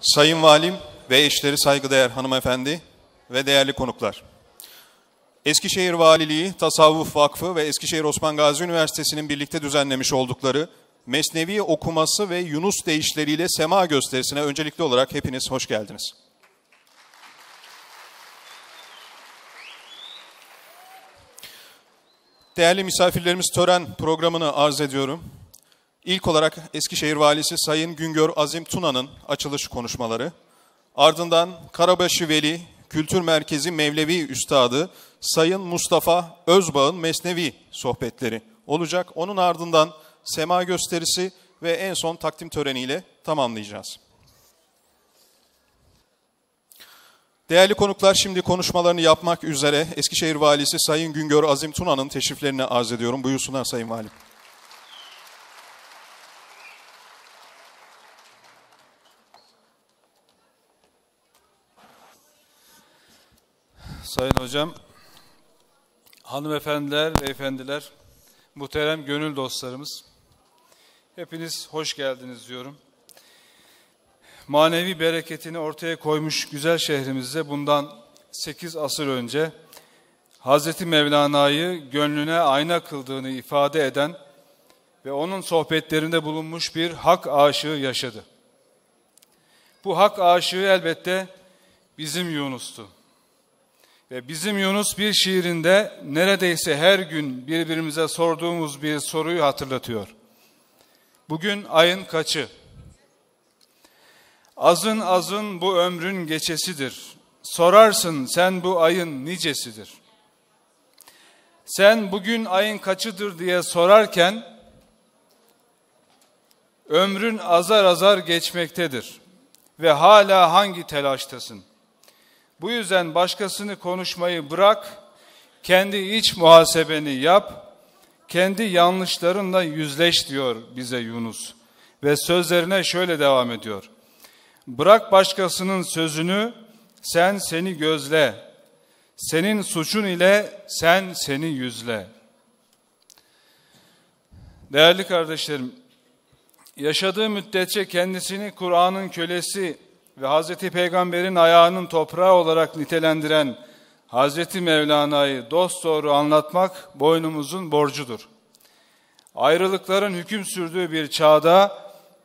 Sayın Valim ve eşleri saygıdeğer hanımefendi ve değerli konuklar. Eskişehir Valiliği, Tasavvuf Vakfı ve Eskişehir Osman Gazi Üniversitesi'nin birlikte düzenlemiş oldukları Mesnevi okuması ve Yunus deyişleriyle sema gösterisine öncelikli olarak hepiniz hoş geldiniz. Değerli misafirlerimiz tören programını arz ediyorum. İlk olarak Eskişehir Valisi Sayın Güngör Azim Tuna'nın açılış konuşmaları, ardından Karabaşı Veli Kültür Merkezi Mevlevi Üstadı Sayın Mustafa Özbağ'ın Mesnevi sohbetleri olacak. Onun ardından sema gösterisi ve en son takdim töreniyle tamamlayacağız. Değerli konuklar şimdi konuşmalarını yapmak üzere Eskişehir Valisi Sayın Güngör Azim Tuna'nın teşriflerini arz ediyorum. Buyursunlar Sayın Valim. Sayın Hocam, hanımefendiler, beyefendiler, muhterem gönül dostlarımız, hepiniz hoş geldiniz diyorum. Manevi bereketini ortaya koymuş güzel şehrimizde bundan 8 asır önce Hazreti Mevlana'yı gönlüne ayna kıldığını ifade eden ve onun sohbetlerinde bulunmuş bir hak aşığı yaşadı. Bu hak aşığı elbette bizim Yunus'tu. Ve bizim Yunus bir şiirinde neredeyse her gün birbirimize sorduğumuz bir soruyu hatırlatıyor. Bugün ayın kaçı? Azın azın bu ömrün geçesidir. Sorarsın sen bu ayın nicesidir. Sen bugün ayın kaçıdır diye sorarken ömrün azar azar geçmektedir ve hala hangi telaştasın? Bu yüzden başkasını konuşmayı bırak, kendi iç muhasebeni yap, kendi yanlışlarınla yüzleş diyor bize Yunus. Ve sözlerine şöyle devam ediyor. Bırak başkasının sözünü, sen seni gözle. Senin suçun ile sen seni yüzle. Değerli kardeşlerim, yaşadığı müddetçe kendisini Kur'an'ın kölesi ve Hazreti Peygamber'in ayağının toprağı olarak nitelendiren Hazreti Mevlana'yı dost doğru anlatmak boynumuzun borcudur. Ayrılıkların hüküm sürdüğü bir çağda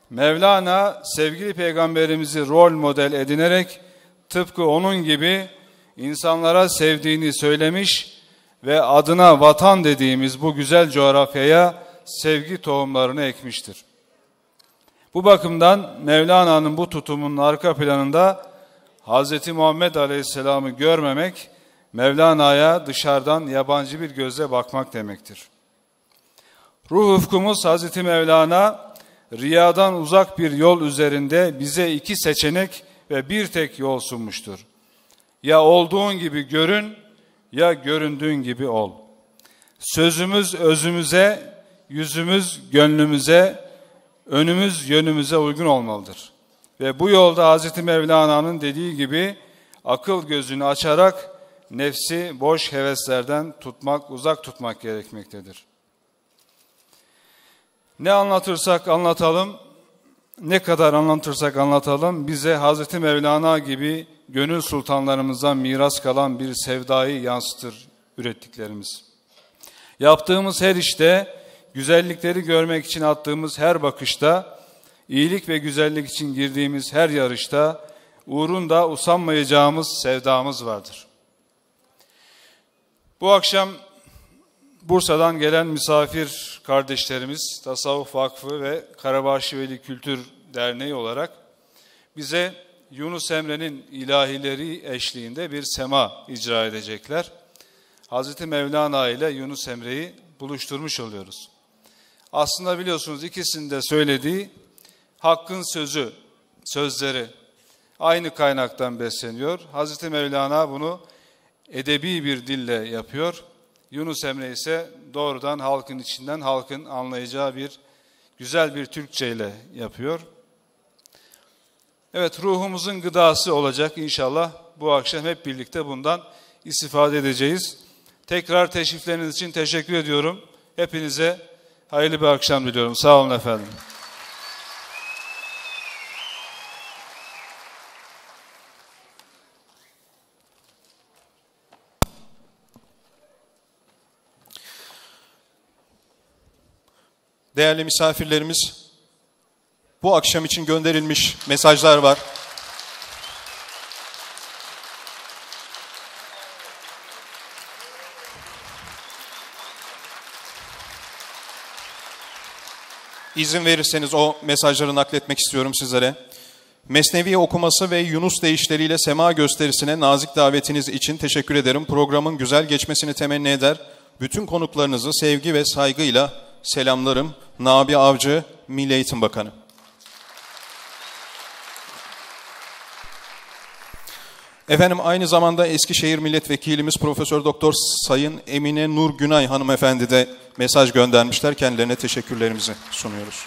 Mevlana sevgili peygamberimizi rol model edinerek tıpkı onun gibi insanlara sevdiğini söylemiş ve adına vatan dediğimiz bu güzel coğrafyaya sevgi tohumlarını ekmiştir. Bu bakımdan Mevlana'nın bu tutumunun arka planında Hz. Muhammed Aleyhisselam'ı görmemek, Mevlana'ya dışarıdan yabancı bir gözle bakmak demektir. Ruh ufkumuz Hz. Mevlana, riyadan uzak bir yol üzerinde bize iki seçenek ve bir tek yol sunmuştur. Ya olduğun gibi görün ya göründüğün gibi ol. Sözümüz özümüze, yüzümüz gönlümüze, önümüz yönümüze uygun olmalıdır. Ve bu yolda Hz. Mevlana'nın dediği gibi akıl gözünü açarak nefsi boş heveslerden tutmak, uzak tutmak gerekmektedir. Ne anlatırsak anlatalım, ne kadar anlatırsak anlatalım bize Hz. Mevlana gibi gönül sultanlarımızdan miras kalan bir sevdayı yansıtır ürettiklerimiz. Yaptığımız her işte güzellikleri görmek için attığımız her bakışta, iyilik ve güzellik için girdiğimiz her yarışta, uğrunda usanmayacağımız sevdamız vardır. Bu akşam Bursa'dan gelen misafir kardeşlerimiz, Tasavvuf Vakfı ve Karabaşiveli Kültür Derneği olarak bize Yunus Emre'nin ilahileri eşliğinde bir sema icra edecekler. Hazreti Mevlana ile Yunus Emre'yi buluşturmuş oluyoruz. Aslında biliyorsunuz ikisinde söylediği hakkın sözü, sözleri aynı kaynaktan besleniyor. Hazreti Mevlana bunu edebi bir dille yapıyor. Yunus Emre ise doğrudan halkın içinden halkın anlayacağı bir güzel bir Türkçe ile yapıyor. Evet ruhumuzun gıdası olacak inşallah. Bu akşam hep birlikte bundan istifade edeceğiz. Tekrar teşrifleriniz için teşekkür ediyorum. Hepinize Hayırlı bir akşam diliyorum. Sağ olun efendim. Değerli misafirlerimiz, bu akşam için gönderilmiş mesajlar var. İzin verirseniz o mesajları nakletmek istiyorum sizlere. Mesnevi okuması ve Yunus deyişleriyle sema gösterisine nazik davetiniz için teşekkür ederim. Programın güzel geçmesini temenni eder. Bütün konuklarınızı sevgi ve saygıyla selamlarım. Nabi Avcı, Milli Eğitim Bakanı. Efendim aynı zamanda Eskişehir Milletvekilimiz Profesör Doktor Sayın Emine Nur Günay hanımefendi de mesaj göndermişler. Kendilerine teşekkürlerimizi sunuyoruz.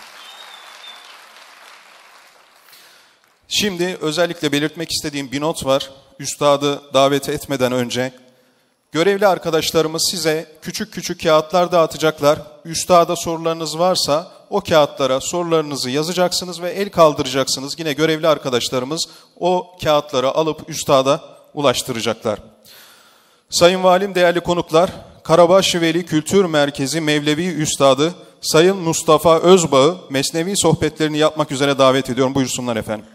Şimdi özellikle belirtmek istediğim bir not var. Üstadı davet etmeden önce Görevli arkadaşlarımız size küçük küçük kağıtlar dağıtacaklar. Üstada sorularınız varsa o kağıtlara sorularınızı yazacaksınız ve el kaldıracaksınız. Yine görevli arkadaşlarımız o kağıtları alıp üstada ulaştıracaklar. Sayın Valim, değerli konuklar, Karabaşçı Veli Kültür Merkezi Mevlevi Üstadı Sayın Mustafa Özbağı Mesnevi sohbetlerini yapmak üzere davet ediyorum. Buyursunlar efendim.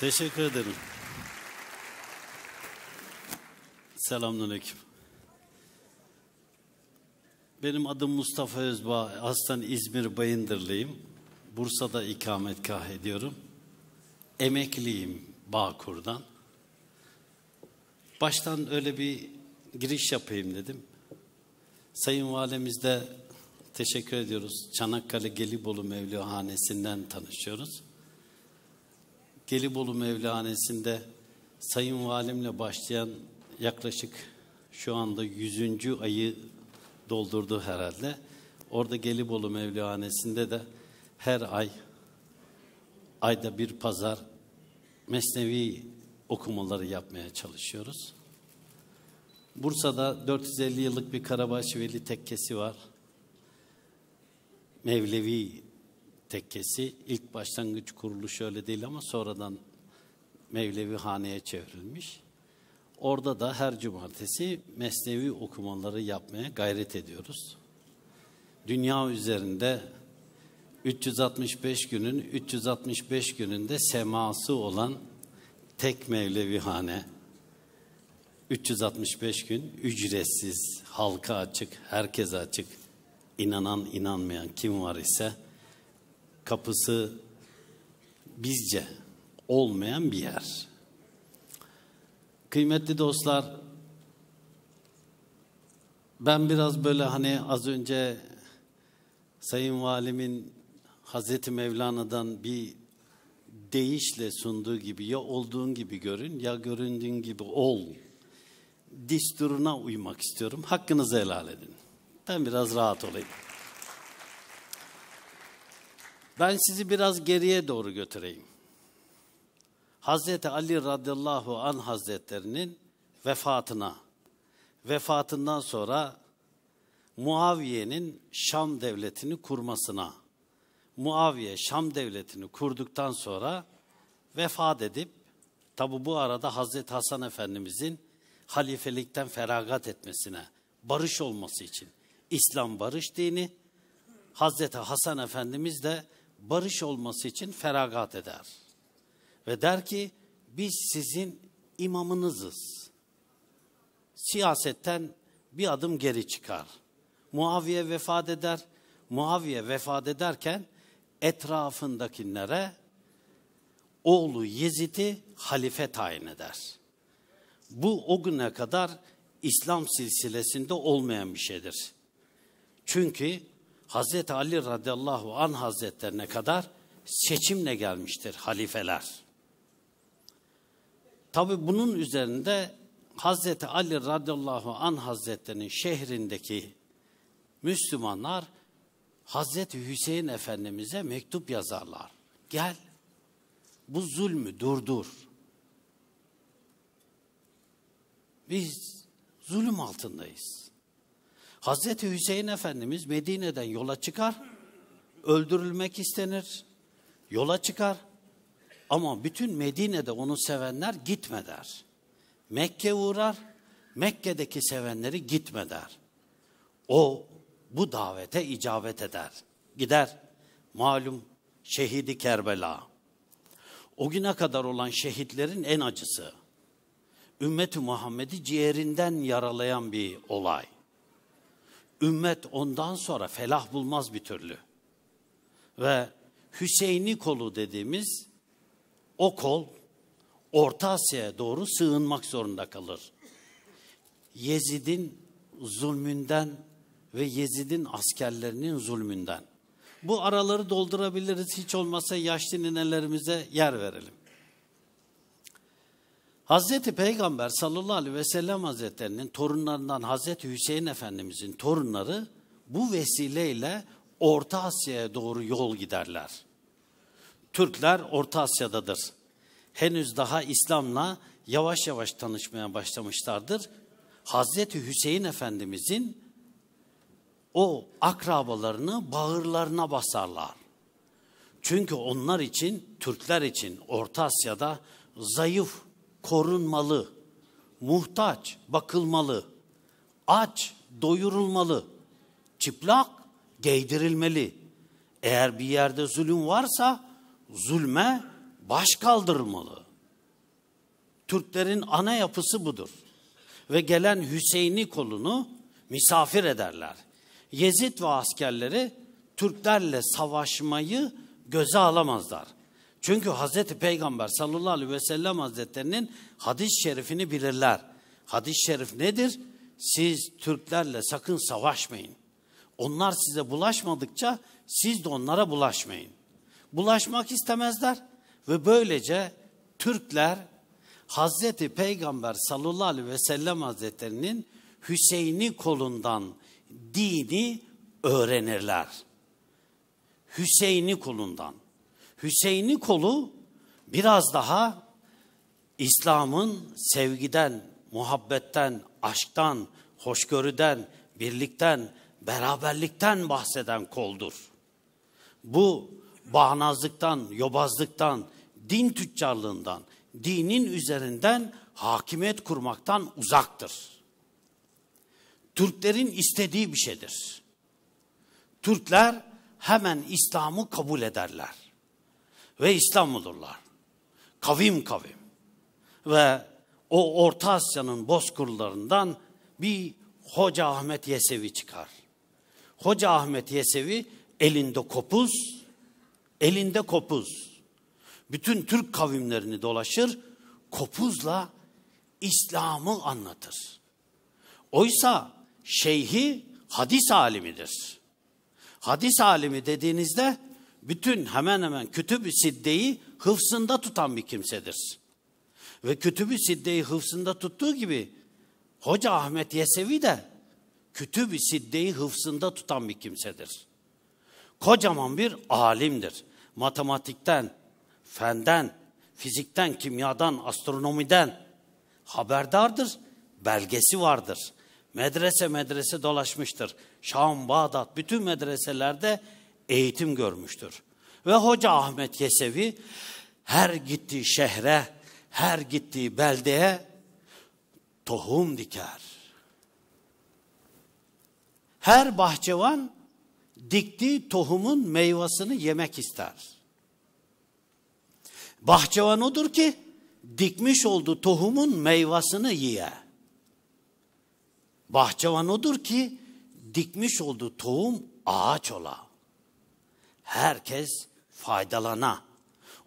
Teşekkür ederim. Selamünaleyküm. Benim adım Mustafa Özbağ, Aslen İzmir Bayındırlıyım. Bursa'da ikametgah ediyorum. Emekliyim Bağkur'dan. Baştan öyle bir giriş yapayım dedim. Sayın Valimiz de teşekkür ediyoruz. Çanakkale Gelibolu Mevlihanesinden tanışıyoruz. Gelibolu Mevlanesi'nde Sayın Valimle başlayan yaklaşık şu anda yüzüncü ayı doldurdu herhalde. Orada Gelibolu Mevlihanesi'nde de her ay ayda bir pazar mesnevi okumaları yapmaya çalışıyoruz. Bursa'da 450 yıllık bir Karabaş Veli tekkesi var. Mevlevi tekkesi ilk başlangıç kuruluşu öyle değil ama sonradan Mevlevi haneye çevrilmiş. Orada da her cumartesi mesnevi okumaları yapmaya gayret ediyoruz. Dünya üzerinde 365 günün 365 gününde seması olan tek Mevlevi hane 365 gün ücretsiz, halka açık, herkese açık, inanan inanmayan kim var ise kapısı bizce olmayan bir yer. Kıymetli dostlar, ben biraz böyle hani az önce Sayın Valimin Hazreti Mevlana'dan bir değişle sunduğu gibi ya olduğun gibi görün ya göründüğün gibi ol disturuna uymak istiyorum. Hakkınızı helal edin. Ben biraz rahat olayım. Ben sizi biraz geriye doğru götüreyim. Hazreti Ali radıyallahu an hazretlerinin vefatına, vefatından sonra Muaviye'nin Şam devletini kurmasına, Muaviye Şam devletini kurduktan sonra vefat edip, tabi bu arada Hazreti Hasan Efendimizin halifelikten feragat etmesine, barış olması için İslam barış dini, Hazreti Hasan Efendimiz de barış olması için feragat eder. Ve der ki biz sizin imamınızız. Siyasetten bir adım geri çıkar. Muaviye vefat eder. Muaviye vefat ederken etrafındakilere oğlu Yezid'i halife tayin eder. Bu o güne kadar İslam silsilesinde olmayan bir şeydir. Çünkü Hazreti Ali radıyallahu an hazretlerine kadar seçimle gelmiştir halifeler. Tabi bunun üzerinde Hazreti Ali radıyallahu an hazretlerinin şehrindeki Müslümanlar Hazreti Hüseyin Efendimiz'e mektup yazarlar. Gel bu zulmü durdur. Biz zulüm altındayız. Hazreti Hüseyin Efendimiz Medine'den yola çıkar, öldürülmek istenir, yola çıkar ama bütün Medine'de onu sevenler gitme der. Mekke uğrar, Mekke'deki sevenleri gitme der. O bu davete icabet eder. Gider. Malum şehidi Kerbela. O güne kadar olan şehitlerin en acısı. ümmeti Muhammed'i ciğerinden yaralayan bir olay. Ümmet ondan sonra felah bulmaz bir türlü. Ve Hüseyin'i kolu dediğimiz o kol Orta Asya'ya doğru sığınmak zorunda kalır. Yezid'in zulmünden ve Yezid'in askerlerinin zulmünden. Bu araları doldurabiliriz hiç olmasa yaşlı ninelerimize yer verelim. Hazreti Peygamber sallallahu aleyhi ve sellem hazretlerinin torunlarından Hazreti Hüseyin Efendimizin torunları bu vesileyle Orta Asya'ya doğru yol giderler. Türkler Orta Asya'dadır. Henüz daha İslam'la yavaş yavaş tanışmaya başlamışlardır. Hazreti Hüseyin Efendimizin o akrabalarını bağırlarına basarlar. Çünkü onlar için, Türkler için Orta Asya'da zayıf korunmalı, muhtaç bakılmalı, aç doyurulmalı, çıplak giydirilmeli. Eğer bir yerde zulüm varsa zulme baş kaldırılmalı. Türklerin ana yapısı budur. Ve gelen Hüseyin'i kolunu misafir ederler. Yezid ve askerleri Türklerle savaşmayı göze alamazlar. Çünkü Hazreti Peygamber sallallahu aleyhi ve sellem hazretlerinin hadis-i şerifini bilirler. Hadis-i şerif nedir? Siz Türklerle sakın savaşmayın. Onlar size bulaşmadıkça siz de onlara bulaşmayın. Bulaşmak istemezler ve böylece Türkler Hazreti Peygamber sallallahu aleyhi ve sellem hazretlerinin Hüseyin'i kolundan dini öğrenirler. Hüseyin'i kolundan. Hüseyin'i kolu biraz daha İslam'ın sevgiden, muhabbetten, aşktan, hoşgörüden, birlikten, beraberlikten bahseden koldur. Bu bağnazlıktan, yobazlıktan, din tüccarlığından, dinin üzerinden hakimiyet kurmaktan uzaktır. Türklerin istediği bir şeydir. Türkler hemen İslam'ı kabul ederler ve İstanbul'durlar. Kavim kavim. Ve o Orta Asya'nın bozkurlarından bir Hoca Ahmet Yesevi çıkar. Hoca Ahmet Yesevi elinde kopuz, elinde kopuz. Bütün Türk kavimlerini dolaşır, kopuzla İslam'ı anlatır. Oysa şeyhi hadis alimidir. Hadis alimi dediğinizde bütün hemen hemen kütüb-i siddeyi hıfsında tutan bir kimsedir. Ve kütüb-i siddeyi hıfsında tuttuğu gibi Hoca Ahmet Yesevi de kütüb-i siddeyi hıfsında tutan bir kimsedir. Kocaman bir alimdir. Matematikten, fenden, fizikten, kimyadan, astronomiden haberdardır, belgesi vardır. Medrese medrese dolaşmıştır. Şam, Bağdat bütün medreselerde eğitim görmüştür. Ve Hoca Ahmet Yesevi her gittiği şehre, her gittiği beldeye tohum diker. Her bahçıvan diktiği tohumun meyvasını yemek ister. Bahçıvan odur ki dikmiş olduğu tohumun meyvasını yiye. Bahçıvan odur ki dikmiş olduğu tohum ağaç ola herkes faydalana.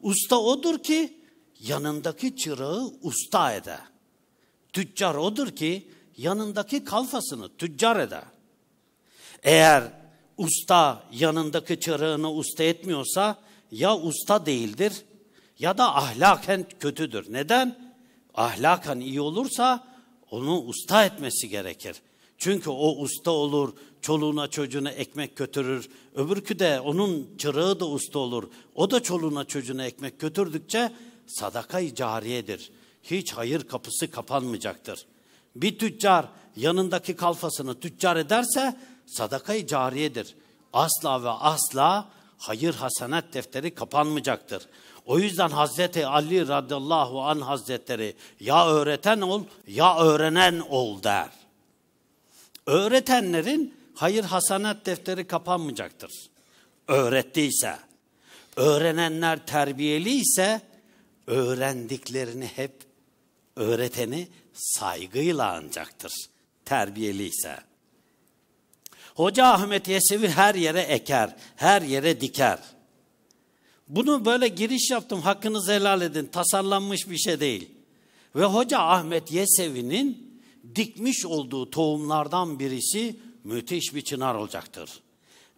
Usta odur ki yanındaki çırağı usta ede. Tüccar odur ki yanındaki kalfasını tüccar ede. Eğer usta yanındaki çırağını usta etmiyorsa ya usta değildir ya da ahlaken kötüdür. Neden? Ahlaken iyi olursa onu usta etmesi gerekir. Çünkü o usta olur, çoluğuna çocuğuna ekmek götürür. Öbürkü de onun çırağı da usta olur. O da çoluğuna çocuğuna ekmek götürdükçe sadakayı cariyedir. Hiç hayır kapısı kapanmayacaktır. Bir tüccar yanındaki kalfasını tüccar ederse sadakayı cariyedir. Asla ve asla hayır hasenat defteri kapanmayacaktır. O yüzden Hazreti Ali radıyallahu an hazretleri ya öğreten ol ya öğrenen ol der. Öğretenlerin hayır hasanat defteri kapanmayacaktır. Öğrettiyse, öğrenenler terbiyeli ise öğrendiklerini hep öğreteni saygıyla anacaktır. Terbiyeli ise. Hoca Ahmet Yesevi her yere eker, her yere diker. Bunu böyle giriş yaptım, hakkınızı helal edin. Tasarlanmış bir şey değil. Ve Hoca Ahmet Yesevi'nin dikmiş olduğu tohumlardan birisi müthiş bir çınar olacaktır.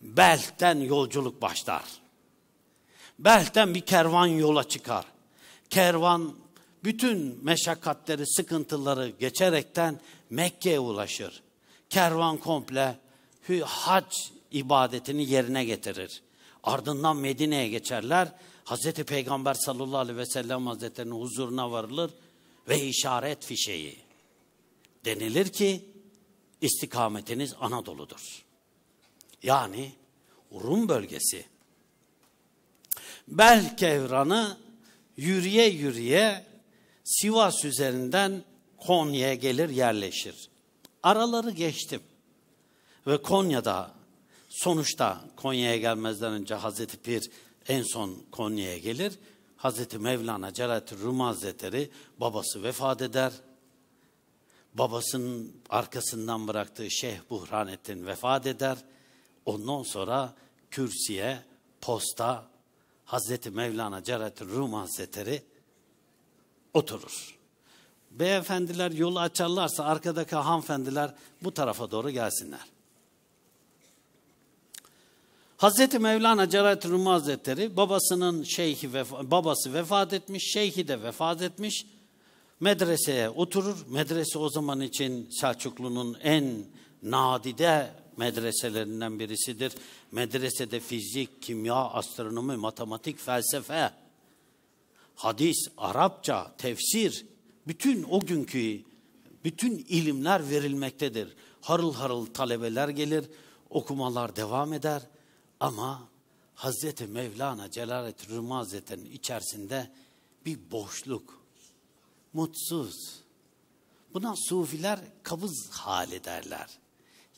Belh'ten yolculuk başlar. Belh'ten bir kervan yola çıkar. Kervan bütün meşakkatleri, sıkıntıları geçerekten Mekke'ye ulaşır. Kervan komple hac ibadetini yerine getirir. Ardından Medine'ye geçerler. Hazreti Peygamber sallallahu aleyhi ve sellem hazretlerinin huzuruna varılır ve işaret fişeği denilir ki istikametiniz Anadolu'dur. Yani Rum bölgesi. Belk evranı yürüye yürüye Sivas üzerinden Konya'ya gelir yerleşir. Araları geçtim. Ve Konya'da sonuçta Konya'ya gelmezden önce Hazreti Pir en son Konya'ya gelir. Hazreti Mevlana Celaleddin Rumi Hazretleri babası vefat eder babasının arkasından bıraktığı Şeyh Buhranettin vefat eder. Ondan sonra kürsüye, posta, Hazreti Mevlana Cerat-ı Rum Hazretleri oturur. Beyefendiler yolu açarlarsa arkadaki hanımefendiler bu tarafa doğru gelsinler. Hazreti Mevlana Cerat Rumi Hazretleri babasının şeyhi vefa, babası vefat etmiş, şeyhi de vefat etmiş medreseye oturur. Medrese o zaman için Selçuklu'nun en nadide medreselerinden birisidir. Medresede fizik, kimya, astronomi, matematik, felsefe, hadis, Arapça, tefsir, bütün o günkü bütün ilimler verilmektedir. Harıl harıl talebeler gelir, okumalar devam eder ama Hazreti Mevlana Celaleddin Rumi Hazretleri'nin içerisinde bir boşluk, mutsuz. Buna sufiler kabız hali derler.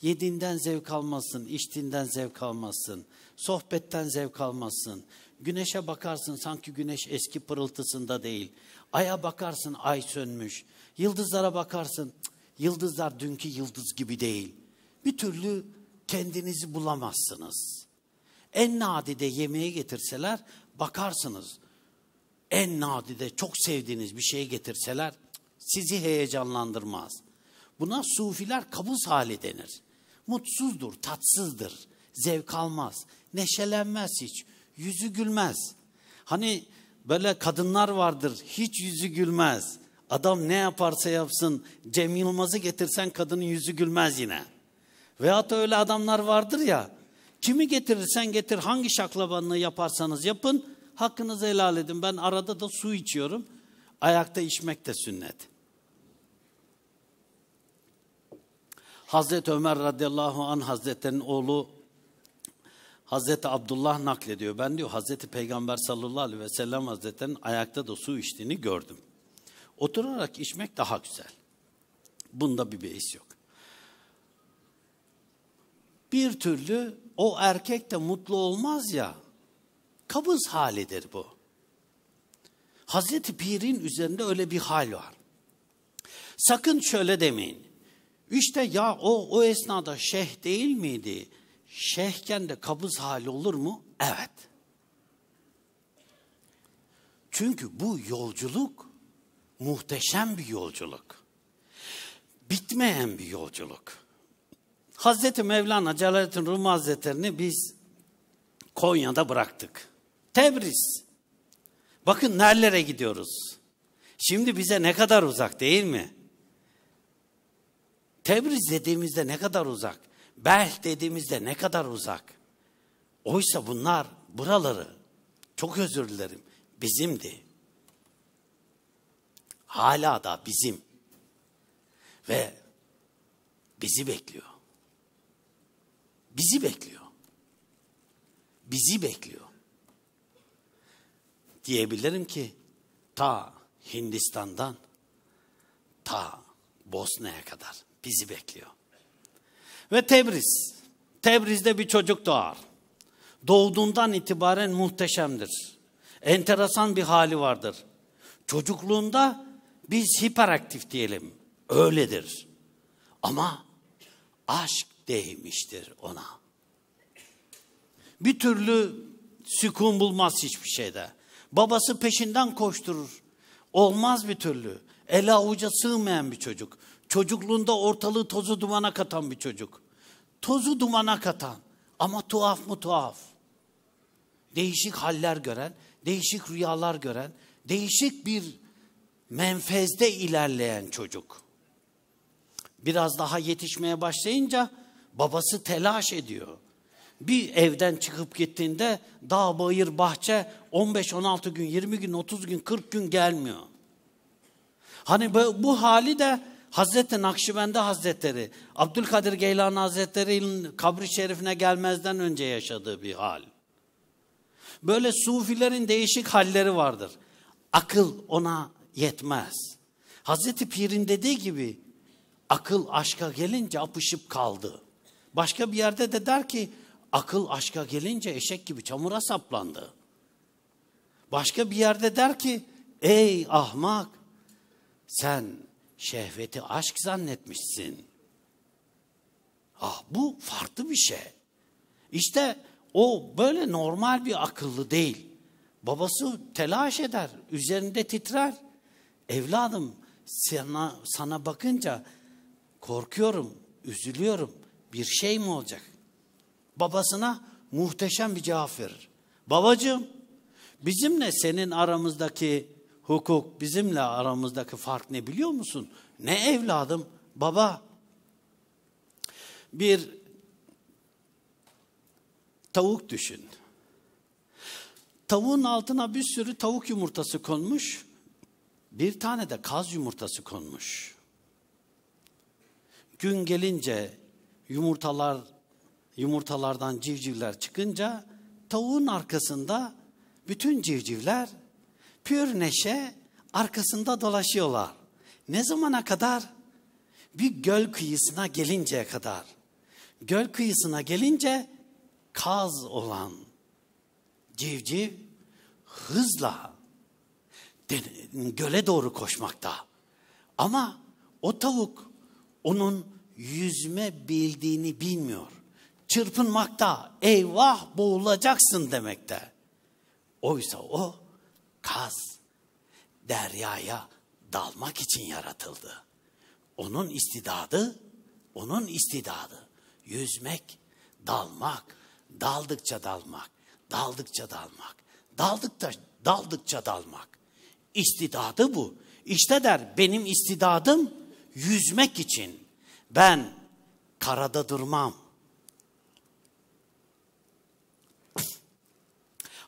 Yedinden zevk almasın, içtiğinden zevk almasın, sohbetten zevk almasın. Güneşe bakarsın sanki güneş eski pırıltısında değil. Aya bakarsın ay sönmüş. Yıldızlara bakarsın yıldızlar dünkü yıldız gibi değil. Bir türlü kendinizi bulamazsınız. En nadide yemeğe getirseler bakarsınız en nadide çok sevdiğiniz bir şey getirseler sizi heyecanlandırmaz. Buna sufiler kabus hali denir. Mutsuzdur, tatsızdır, zevk almaz, neşelenmez hiç, yüzü gülmez. Hani böyle kadınlar vardır hiç yüzü gülmez. Adam ne yaparsa yapsın Cem Yılmaz'ı getirsen kadının yüzü gülmez yine. Veyahut öyle adamlar vardır ya kimi getirirsen getir hangi şaklabanlığı yaparsanız yapın Hakkınızı helal edin. Ben arada da su içiyorum. Ayakta içmek de sünnet. Hazreti Ömer radıyallahu an Hazretlerinin oğlu Hazreti Abdullah naklediyor. Ben diyor Hazreti Peygamber sallallahu aleyhi ve sellem Hazretlerinin ayakta da su içtiğini gördüm. Oturarak içmek daha güzel. Bunda bir beis yok. Bir türlü o erkek de mutlu olmaz ya kabız halidir bu. Hazreti Pir'in üzerinde öyle bir hal var. Sakın şöyle demeyin. İşte ya o o esnada şeyh değil miydi? Şeyhken de kabız hali olur mu? Evet. Çünkü bu yolculuk muhteşem bir yolculuk. Bitmeyen bir yolculuk. Hazreti Mevlana Celaleddin Rumi Hazretlerini biz Konya'da bıraktık. Tebriz. Bakın nerelere gidiyoruz. Şimdi bize ne kadar uzak değil mi? Tebriz dediğimizde ne kadar uzak? Belh dediğimizde ne kadar uzak? Oysa bunlar buraları çok özür dilerim bizimdi. Hala da bizim. Ve bizi bekliyor. Bizi bekliyor. Bizi bekliyor diyebilirim ki ta Hindistan'dan ta Bosna'ya kadar bizi bekliyor. Ve Tebriz. Tebriz'de bir çocuk doğar. Doğduğundan itibaren muhteşemdir. Enteresan bir hali vardır. Çocukluğunda biz hiperaktif diyelim. Öyledir. Ama aşk değmiştir ona. Bir türlü sükun bulmaz hiçbir şeyde. Babası peşinden koşturur. Olmaz bir türlü. Ele avuca sığmayan bir çocuk. Çocukluğunda ortalığı tozu dumana katan bir çocuk. Tozu dumana katan ama tuhaf mı tuhaf. Değişik haller gören, değişik rüyalar gören, değişik bir menfezde ilerleyen çocuk. Biraz daha yetişmeye başlayınca babası telaş ediyor bir evden çıkıp gittiğinde dağ, bayır, bahçe 15-16 gün, 20 gün, 30 gün, 40 gün gelmiyor. Hani bu, bu hali de Hazreti Nakşibendi Hazretleri, Abdülkadir Geylan Hazretleri'nin kabri şerifine gelmezden önce yaşadığı bir hal. Böyle sufilerin değişik halleri vardır. Akıl ona yetmez. Hazreti Pir'in dediği gibi akıl aşka gelince apışıp kaldı. Başka bir yerde de der ki Akıl aşka gelince eşek gibi çamura saplandı. Başka bir yerde der ki, ey ahmak sen şehveti aşk zannetmişsin. Ah bu farklı bir şey. İşte o böyle normal bir akıllı değil. Babası telaş eder, üzerinde titrer. Evladım sana, sana bakınca korkuyorum, üzülüyorum. Bir şey mi olacak?'' Babasına muhteşem bir cevap verir. Babacığım bizimle senin aramızdaki hukuk, bizimle aramızdaki fark ne biliyor musun? Ne evladım? Baba. Bir tavuk düşün. Tavuğun altına bir sürü tavuk yumurtası konmuş. Bir tane de kaz yumurtası konmuş. Gün gelince yumurtalar yumurtalardan civcivler çıkınca tavuğun arkasında bütün civcivler pür neşe arkasında dolaşıyorlar. Ne zamana kadar? Bir göl kıyısına gelinceye kadar. Göl kıyısına gelince kaz olan civciv hızla göle doğru koşmakta. Ama o tavuk onun yüzme bildiğini bilmiyor çırpınmakta. Eyvah boğulacaksın demekte. Oysa o kaz deryaya dalmak için yaratıldı. Onun istidadı, onun istidadı yüzmek, dalmak, daldıkça dalmak, daldıkça dalmak, daldıkça daldıkça dalmak. İstidadı bu. İşte der benim istidadım yüzmek için. Ben karada durmam.''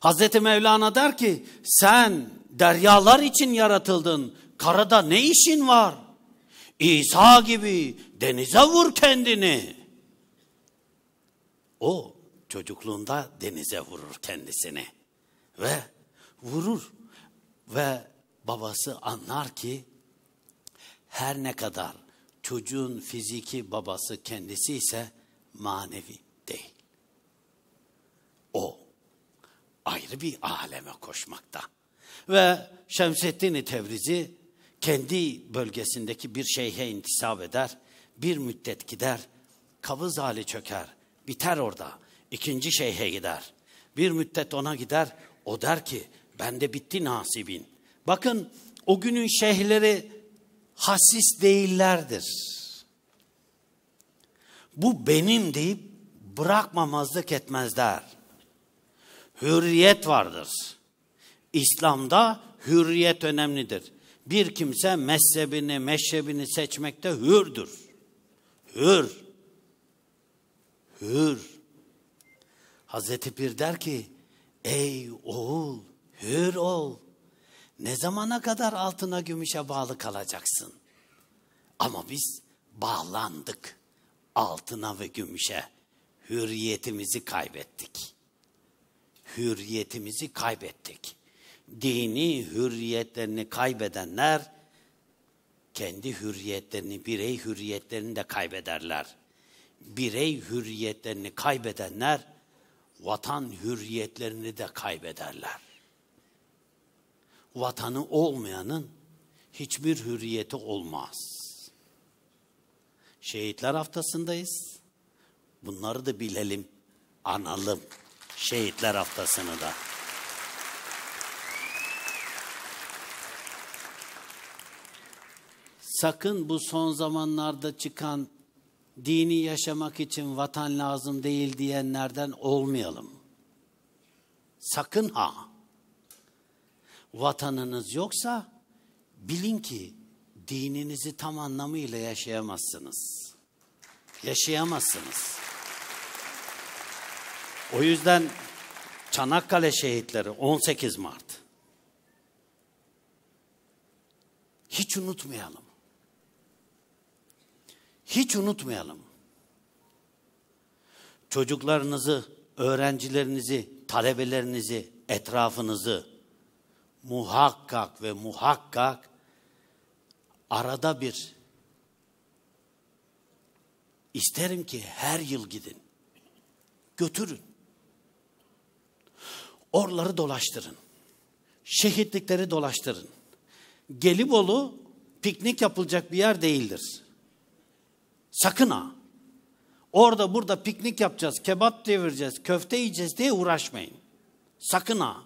Hazreti Mevlana der ki sen deryalar için yaratıldın. Karada ne işin var? İsa gibi denize vur kendini. O çocukluğunda denize vurur kendisini ve vurur ve babası anlar ki her ne kadar çocuğun fiziki babası kendisi ise manevi değil. O ayrı bir aleme koşmakta. Ve Şemsettin Tevrizi kendi bölgesindeki bir şeyhe intisap eder, bir müddet gider, kavız hali çöker, biter orada, ikinci şeyhe gider. Bir müddet ona gider, o der ki, bende bitti nasibin. Bakın o günün şeyhleri hasis değillerdir. Bu benim deyip bırakmamazlık etmezler hürriyet vardır. İslam'da hürriyet önemlidir. Bir kimse mezhebini, meşhebini seçmekte hürdür. Hür. Hür. Hazreti Pir der ki, ey oğul, hür ol. Ne zamana kadar altına gümüşe bağlı kalacaksın? Ama biz bağlandık altına ve gümüşe. Hürriyetimizi kaybettik.'' hürriyetimizi kaybettik. Dini hürriyetlerini kaybedenler kendi hürriyetlerini, birey hürriyetlerini de kaybederler. Birey hürriyetlerini kaybedenler vatan hürriyetlerini de kaybederler. Vatanı olmayanın hiçbir hürriyeti olmaz. Şehitler haftasındayız. Bunları da bilelim, analım. Şehitler Haftası'nı da. Sakın bu son zamanlarda çıkan dini yaşamak için vatan lazım değil diyenlerden olmayalım. Sakın ha. Vatanınız yoksa bilin ki dininizi tam anlamıyla yaşayamazsınız. Yaşayamazsınız. O yüzden Çanakkale şehitleri 18 Mart. Hiç unutmayalım. Hiç unutmayalım. Çocuklarınızı, öğrencilerinizi, talebelerinizi, etrafınızı muhakkak ve muhakkak arada bir isterim ki her yıl gidin. Götürün. Orları dolaştırın. Şehitlikleri dolaştırın. Gelibolu piknik yapılacak bir yer değildir. Sakın ha. Orada burada piknik yapacağız, kebap devireceğiz, köfte yiyeceğiz diye uğraşmayın. Sakın ha.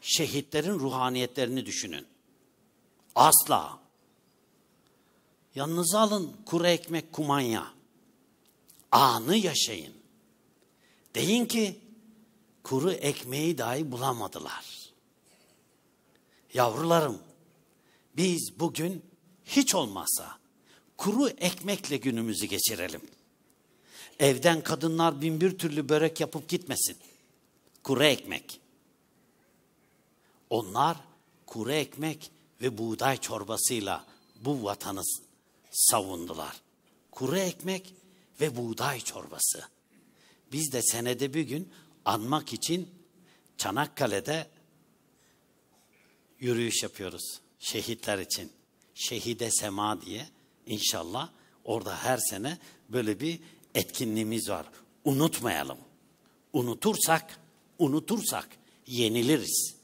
Şehitlerin ruhaniyetlerini düşünün. Asla. Yanınıza alın kuru ekmek kumanya. Anı yaşayın. Deyin ki kuru ekmeği dahi bulamadılar. Yavrularım, biz bugün hiç olmazsa kuru ekmekle günümüzü geçirelim. Evden kadınlar binbir türlü börek yapıp gitmesin. Kuru ekmek. Onlar kuru ekmek ve buğday çorbasıyla bu vatanı savundular. Kuru ekmek ve buğday çorbası. Biz de senede bir gün anmak için Çanakkale'de yürüyüş yapıyoruz şehitler için. Şehide Sema diye inşallah orada her sene böyle bir etkinliğimiz var. Unutmayalım. Unutursak, unutursak yeniliriz.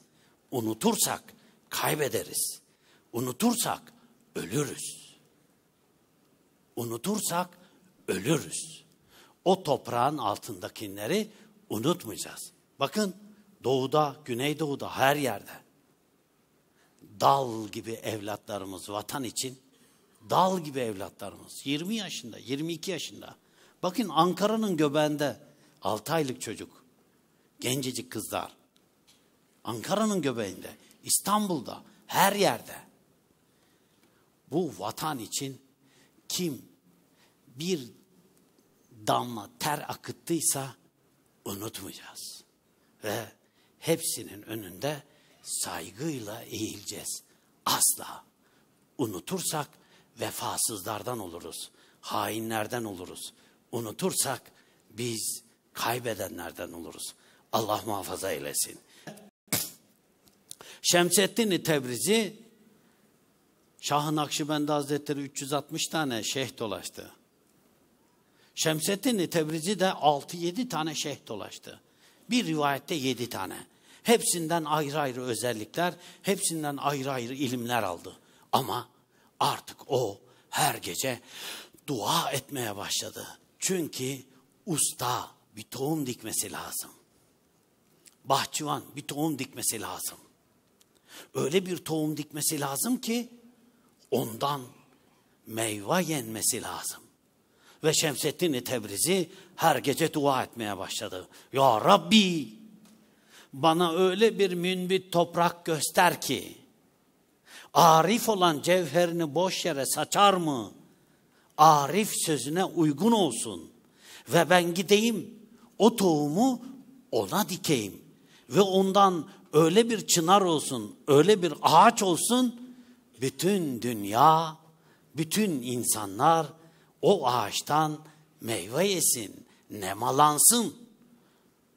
Unutursak kaybederiz. Unutursak ölürüz. Unutursak ölürüz. O toprağın altındakileri unutmayacağız. Bakın doğuda, güneydoğuda her yerde dal gibi evlatlarımız vatan için dal gibi evlatlarımız 20 yaşında, 22 yaşında. Bakın Ankara'nın göbeğinde 6 aylık çocuk, gencecik kızlar. Ankara'nın göbeğinde, İstanbul'da, her yerde. Bu vatan için kim bir damla ter akıttıysa unutmayacağız. Ve hepsinin önünde saygıyla eğileceğiz. Asla. Unutursak vefasızlardan oluruz. Hainlerden oluruz. Unutursak biz kaybedenlerden oluruz. Allah muhafaza eylesin. Şemseddin Tebrizi Şah-ı Nakşibendi Hazretleri 360 tane şeyh dolaştı. Şemsettin Tebrizi de 6-7 tane şeyh dolaştı. Bir rivayette 7 tane. Hepsinden ayrı ayrı özellikler, hepsinden ayrı ayrı ilimler aldı. Ama artık o her gece dua etmeye başladı. Çünkü usta bir tohum dikmesi lazım. Bahçıvan bir tohum dikmesi lazım. Öyle bir tohum dikmesi lazım ki ondan meyve yenmesi lazım. Ve Şemseddin Tebrizi her gece dua etmeye başladı. Ya Rabbi bana öyle bir münbit toprak göster ki arif olan cevherini boş yere saçar mı? Arif sözüne uygun olsun ve ben gideyim o tohumu ona dikeyim ve ondan öyle bir çınar olsun, öyle bir ağaç olsun bütün dünya, bütün insanlar o ağaçtan meyve yesin, nemalansın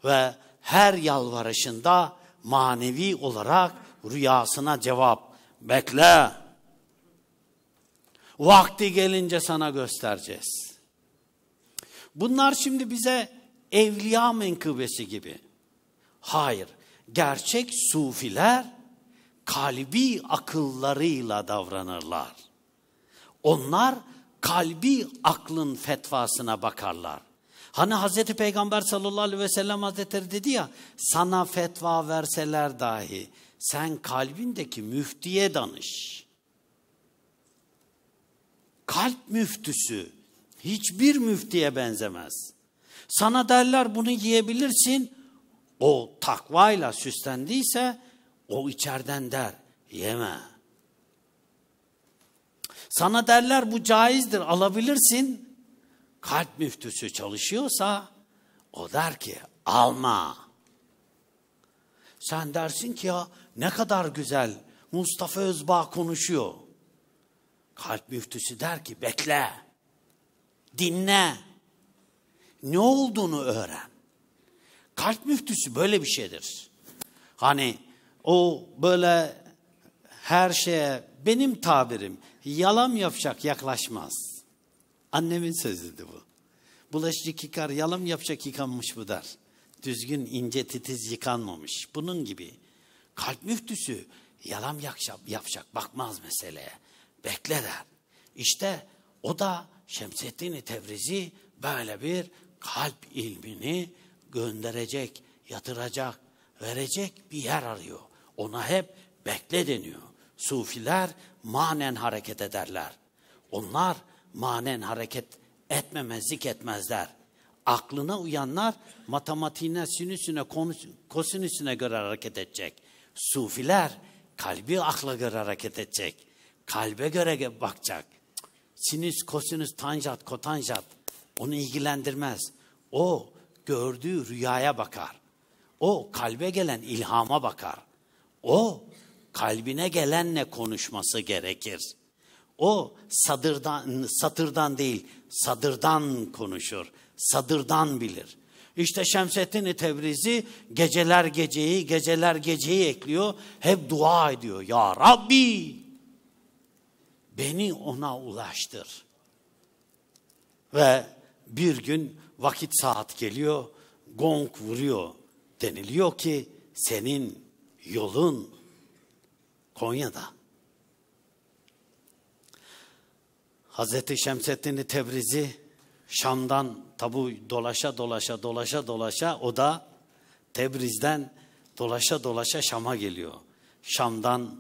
ve her yalvarışında manevi olarak rüyasına cevap bekle. Vakti gelince sana göstereceğiz. Bunlar şimdi bize evliya menkıbesi gibi. Hayır, gerçek sufiler kalbi akıllarıyla davranırlar. Onlar kalbi aklın fetvasına bakarlar. Hani Hazreti Peygamber sallallahu aleyhi ve sellem hazretleri dedi ya sana fetva verseler dahi sen kalbindeki müftiye danış. Kalp müftüsü hiçbir müftiye benzemez. Sana derler bunu yiyebilirsin. O takvayla süslendiyse o içerden der yeme. Sana derler bu caizdir alabilirsin. Kalp müftüsü çalışıyorsa o der ki alma. Sen dersin ki ya ne kadar güzel Mustafa Özbağ konuşuyor. Kalp müftüsü der ki bekle, dinle, ne olduğunu öğren. Kalp müftüsü böyle bir şeydir. Hani o böyle her şeye benim tabirim yalam yapacak yaklaşmaz. Annemin sözüydü bu. Bulaşıcı yıkar, yalam yapacak yıkanmış bu der. Düzgün, ince, titiz yıkanmamış. Bunun gibi. Kalp müftüsü yalam yapacak, bakmaz meseleye. Bekle der. İşte o da Şemsettin Tevrizi böyle bir kalp ilmini gönderecek, yatıracak, verecek bir yer arıyor. Ona hep bekle deniyor. Sufiler manen hareket ederler. Onlar manen hareket etmemezlik etmezler. Aklına uyanlar matematiğine, sinüsüne, kosinüsüne göre hareket edecek. Sufiler kalbi akla göre hareket edecek. Kalbe göre bakacak. Sinüs, kosinüs, tanjat, kotanjat onu ilgilendirmez. O gördüğü rüyaya bakar. O kalbe gelen ilhama bakar. O kalbine gelenle konuşması gerekir. O sadırdan, satırdan değil, sadırdan konuşur, sadırdan bilir. İşte Şemsettin Tebrizi geceler geceyi, geceler geceyi ekliyor. Hep dua ediyor. Ya Rabbi beni ona ulaştır. Ve bir gün vakit saat geliyor, gong vuruyor. Deniliyor ki senin yolun Konya'da. Hazreti Şemseddin Tebrizi Şam'dan tabu dolaşa dolaşa dolaşa dolaşa o da Tebriz'den dolaşa dolaşa Şam'a geliyor. Şam'dan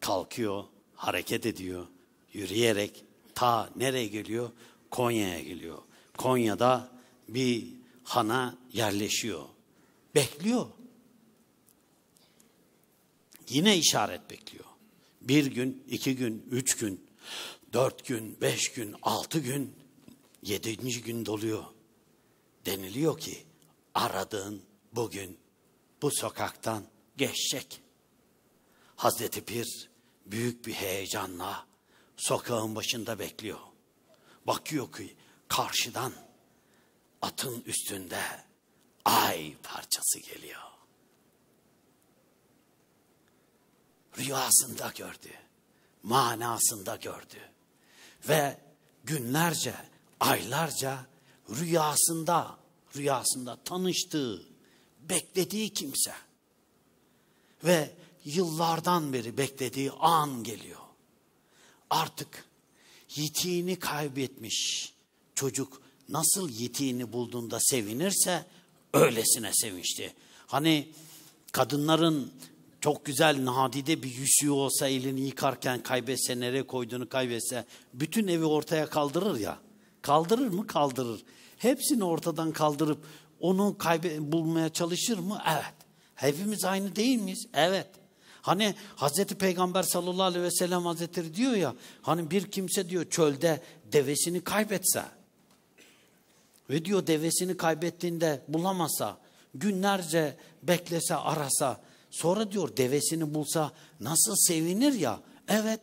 kalkıyor, hareket ediyor, yürüyerek ta nereye geliyor? Konya'ya geliyor. Konya'da bir hana yerleşiyor. Bekliyor. Yine işaret bekliyor. Bir gün, iki gün, üç gün, dört gün, beş gün, altı gün, yedinci gün doluyor. Deniliyor ki aradığın bugün bu sokaktan geçecek. Hazreti Pir büyük bir heyecanla sokağın başında bekliyor. Bakıyor ki karşıdan atın üstünde ay parçası geliyor. rüyasında gördü. Manasında gördü. Ve günlerce, aylarca rüyasında, rüyasında tanıştığı, beklediği kimse ve yıllardan beri beklediği an geliyor. Artık yitiğini kaybetmiş çocuk nasıl yitiğini bulduğunda sevinirse öylesine sevinçti. Hani kadınların çok güzel nadide bir yüzüğü olsa elini yıkarken kaybetse nereye koyduğunu kaybetse bütün evi ortaya kaldırır ya. Kaldırır mı? Kaldırır. Hepsini ortadan kaldırıp onu kaybe bulmaya çalışır mı? Evet. Hepimiz aynı değil miyiz? Evet. Hani Hazreti Peygamber sallallahu aleyhi ve sellem hazretleri diyor ya hani bir kimse diyor çölde devesini kaybetse ve diyor devesini kaybettiğinde bulamasa günlerce beklese arasa Sonra diyor devesini bulsa nasıl sevinir ya. Evet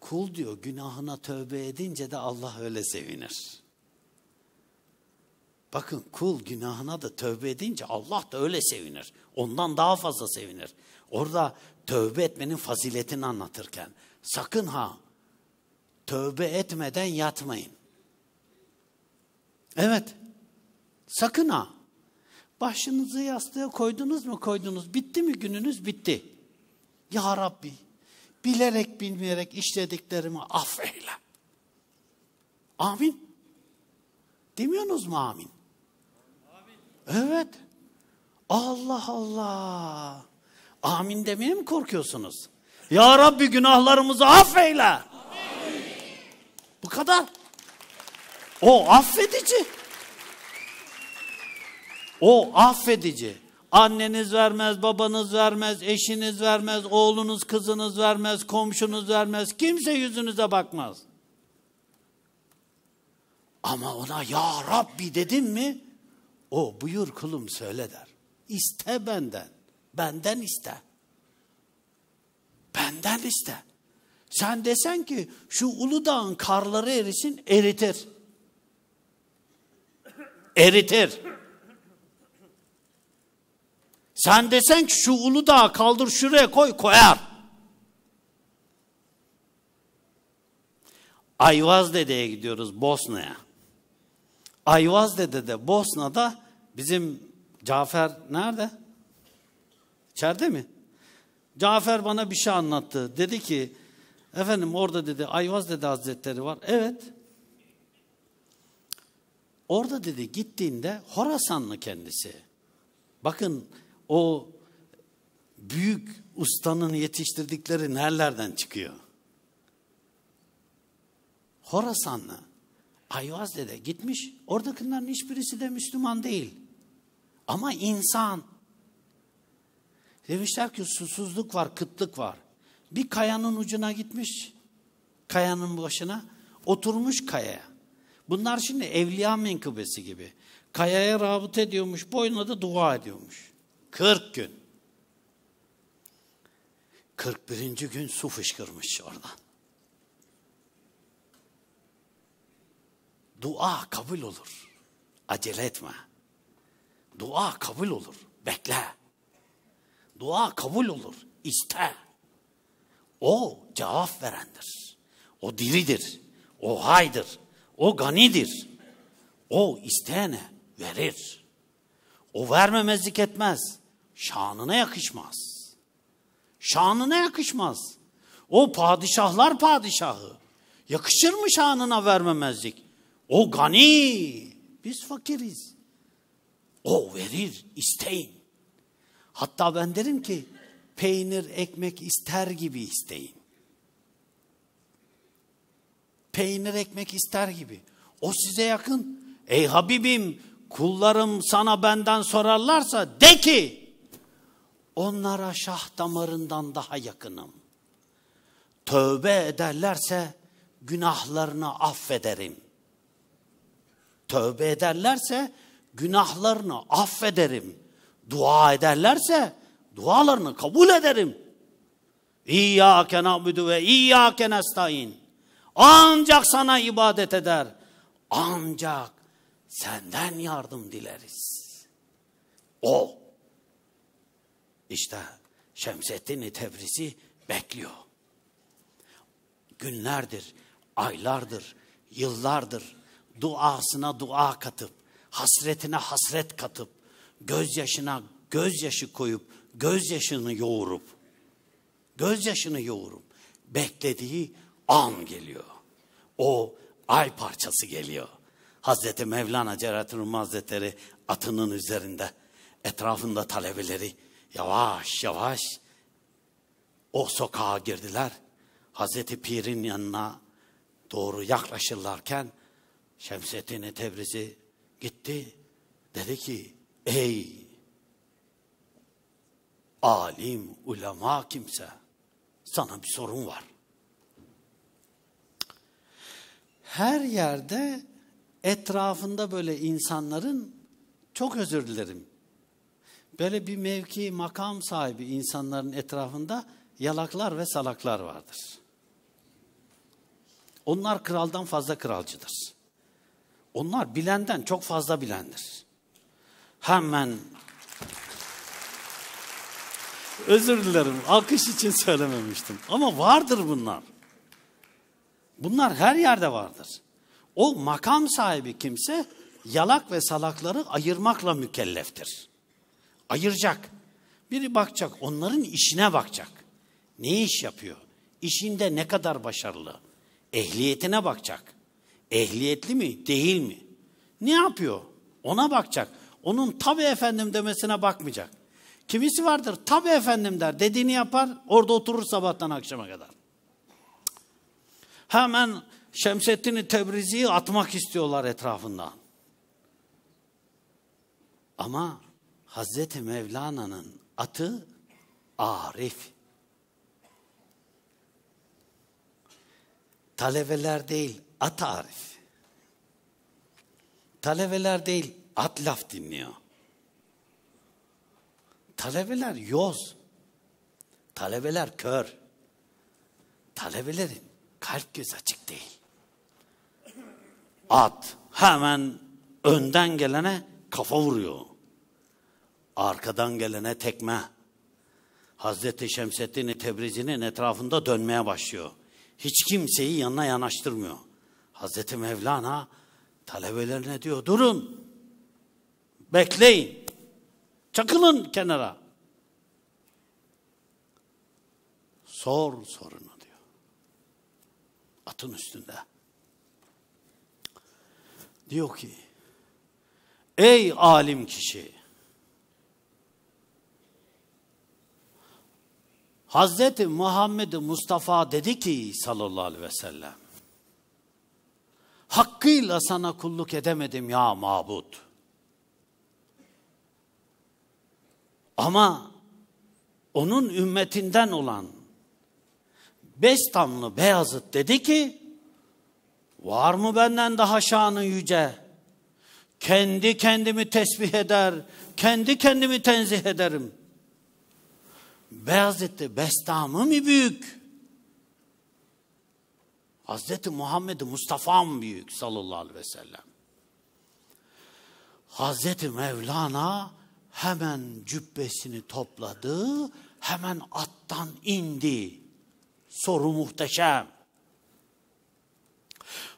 kul diyor günahına tövbe edince de Allah öyle sevinir. Bakın kul günahına da tövbe edince Allah da öyle sevinir. Ondan daha fazla sevinir. Orada tövbe etmenin faziletini anlatırken sakın ha tövbe etmeden yatmayın. Evet sakın ha Başınızı yastığa koydunuz mu koydunuz. Bitti mi gününüz? Bitti. Ya Rabbi bilerek bilmeyerek işlediklerimi affeyle. Amin. Demiyorsunuz mu amin? amin? Evet. Allah Allah. Amin demeye mi korkuyorsunuz? Ya Rabbi günahlarımızı affeyle. Amin. Bu kadar. O affedici. O affedici. Anneniz vermez, babanız vermez, eşiniz vermez, oğlunuz, kızınız vermez, komşunuz vermez. Kimse yüzünüze bakmaz. Ama ona ya Rabbi dedim mi? O buyur kulum söyle der. İste benden. Benden iste. Benden iste. Sen desen ki şu Uludağ'ın karları erisin eritir. Eritir. Sen desen ki şu ulu dağı kaldır şuraya koy koyar. Ayvaz Dede'ye gidiyoruz Bosna'ya. Ayvaz Dede de Bosna'da bizim Cafer nerede? İçeride mi? Cafer bana bir şey anlattı. Dedi ki efendim orada dedi Ayvaz Dede Hazretleri var. Evet. Orada dedi gittiğinde Horasanlı kendisi. Bakın o büyük ustanın yetiştirdikleri nerelerden çıkıyor? Horasanlı. Ayvazde'de gitmiş. Oradakilerin hiçbirisi de Müslüman değil. Ama insan. Demişler ki susuzluk var, kıtlık var. Bir kayanın ucuna gitmiş. Kayanın başına. Oturmuş kayaya. Bunlar şimdi evliya menkıbesi gibi. Kayaya rabıt ediyormuş, boyuna da dua ediyormuş. 40 gün. 41. gün su fışkırmış oradan. Dua kabul olur. Acele etme. Dua kabul olur. Bekle. Dua kabul olur. İste. O cevap verendir. O diridir. O haydır. O ganidir. O isteyene verir. O vermemezlik etmez şanına yakışmaz. Şanına yakışmaz. O padişahlar padişahı. Yakışır mı şanına vermemezlik? O gani. Biz fakiriz. O verir, isteyin. Hatta ben derim ki peynir, ekmek ister gibi isteyin. Peynir, ekmek ister gibi. O size yakın. Ey Habibim, kullarım sana benden sorarlarsa de ki onlara şah damarından daha yakınım. Tövbe ederlerse günahlarını affederim. Tövbe ederlerse günahlarını affederim. Dua ederlerse dualarını kabul ederim. İyyâke na'budu ve iyyâke nestaîn. Ancak sana ibadet eder. Ancak senden yardım dileriz. O işte Şemsettin Tebrisi bekliyor. Günlerdir, aylardır, yıllardır duasına dua katıp, hasretine hasret katıp, gözyaşına gözyaşı koyup, gözyaşını yoğurup, gözyaşını yoğurup beklediği an geliyor. O ay parçası geliyor. Hazreti Mevlana Celalettin Rumi Hazretleri atının üzerinde etrafında talebeleri Yavaş yavaş o sokağa girdiler. Hazreti Pir'in yanına doğru yaklaşırlarken Şemsettin Tebrizi gitti. Dedi ki ey alim, ulema kimse sana bir sorun var. Her yerde etrafında böyle insanların çok özür dilerim böyle bir mevki, makam sahibi insanların etrafında yalaklar ve salaklar vardır. Onlar kraldan fazla kralcıdır. Onlar bilenden çok fazla bilendir. Hemen özür dilerim alkış için söylememiştim ama vardır bunlar. Bunlar her yerde vardır. O makam sahibi kimse yalak ve salakları ayırmakla mükelleftir. Ayıracak. Biri bakacak, onların işine bakacak. Ne iş yapıyor? İşinde ne kadar başarılı? Ehliyetine bakacak. Ehliyetli mi, değil mi? Ne yapıyor? Ona bakacak. Onun tabi efendim demesine bakmayacak. Kimisi vardır tabi efendim der, dediğini yapar, orada oturur sabahtan akşama kadar. Hemen Şemsettin'i Tebrizi'yi atmak istiyorlar etrafından. Ama Hazreti Mevlana'nın atı Arif. Talebeler değil, at Arif. Talebeler değil, at laf dinliyor. Talebeler yoz. Talebeler kör. Talebelerin kalp göz açık değil. At hemen önden gelene kafa vuruyor arkadan gelene tekme. Hazreti Şemseddin Tebrizi'nin etrafında dönmeye başlıyor. Hiç kimseyi yanına yanaştırmıyor. Hazreti Mevlana talebelerine diyor durun, bekleyin, çakılın kenara. Sor sorunu diyor. Atın üstünde. Diyor ki, ey alim kişi, Hazreti Muhammed Mustafa dedi ki sallallahu aleyhi ve sellem hakkıyla sana kulluk edemedim ya mabut. Ama onun ümmetinden olan Bestanlı Beyazıt dedi ki var mı benden daha şanı yüce? Kendi kendimi tesbih eder, kendi kendimi tenzih ederim.'' Beyazıt'ı bestamı mı büyük? Hazreti Muhammed Mustafa mı büyük sallallahu aleyhi ve sellem? Hazreti Mevlana hemen cübbesini topladı, hemen attan indi. Soru muhteşem.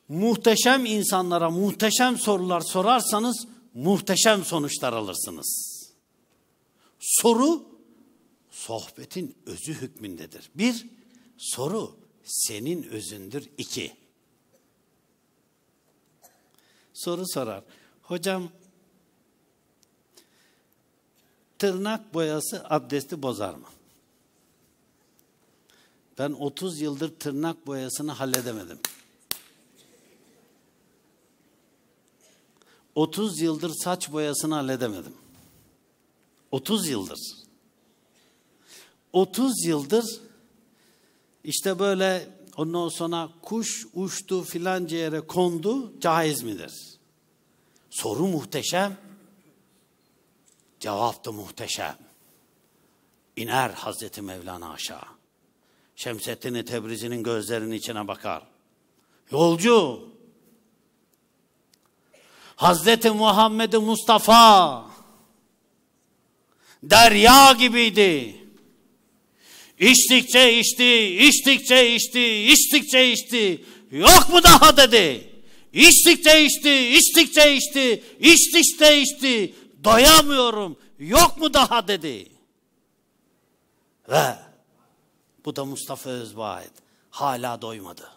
Muhteşem insanlara muhteşem sorular sorarsanız muhteşem sonuçlar alırsınız. Soru sohbetin özü hükmündedir. Bir, soru senin özündür. İki, soru sorar. Hocam tırnak boyası abdesti bozar mı? Ben 30 yıldır tırnak boyasını halledemedim. 30 yıldır saç boyasını halledemedim. 30 yıldır. 30 yıldır işte böyle ondan sonra kuş uçtu filanca yere kondu caiz midir? Soru muhteşem. Cevap da muhteşem. İner Hazreti Mevlana aşağı. Şemsettin Tebrizi'nin gözlerinin içine bakar. Yolcu. Hazreti Muhammed Mustafa derya gibiydi. İçtikçe içti, içtikçe içti, içtikçe içti. Yok mu daha dedi. İçtikçe içti, içtikçe içti, içtikçe içti. Doyamıyorum. Yok mu daha dedi. Ve bu da Mustafa Özbağit. Hala doymadı.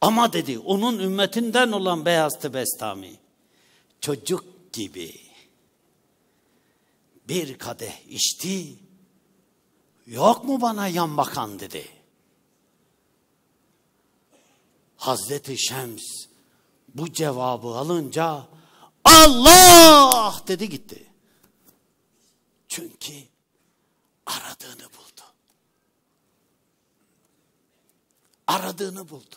Ama dedi onun ümmetinden olan Beyaz Tebestami çocuk gibi bir kadeh içti Yok mu bana yan bakan dedi. Hazreti Şems bu cevabı alınca Allah dedi gitti. Çünkü aradığını buldu. Aradığını buldu.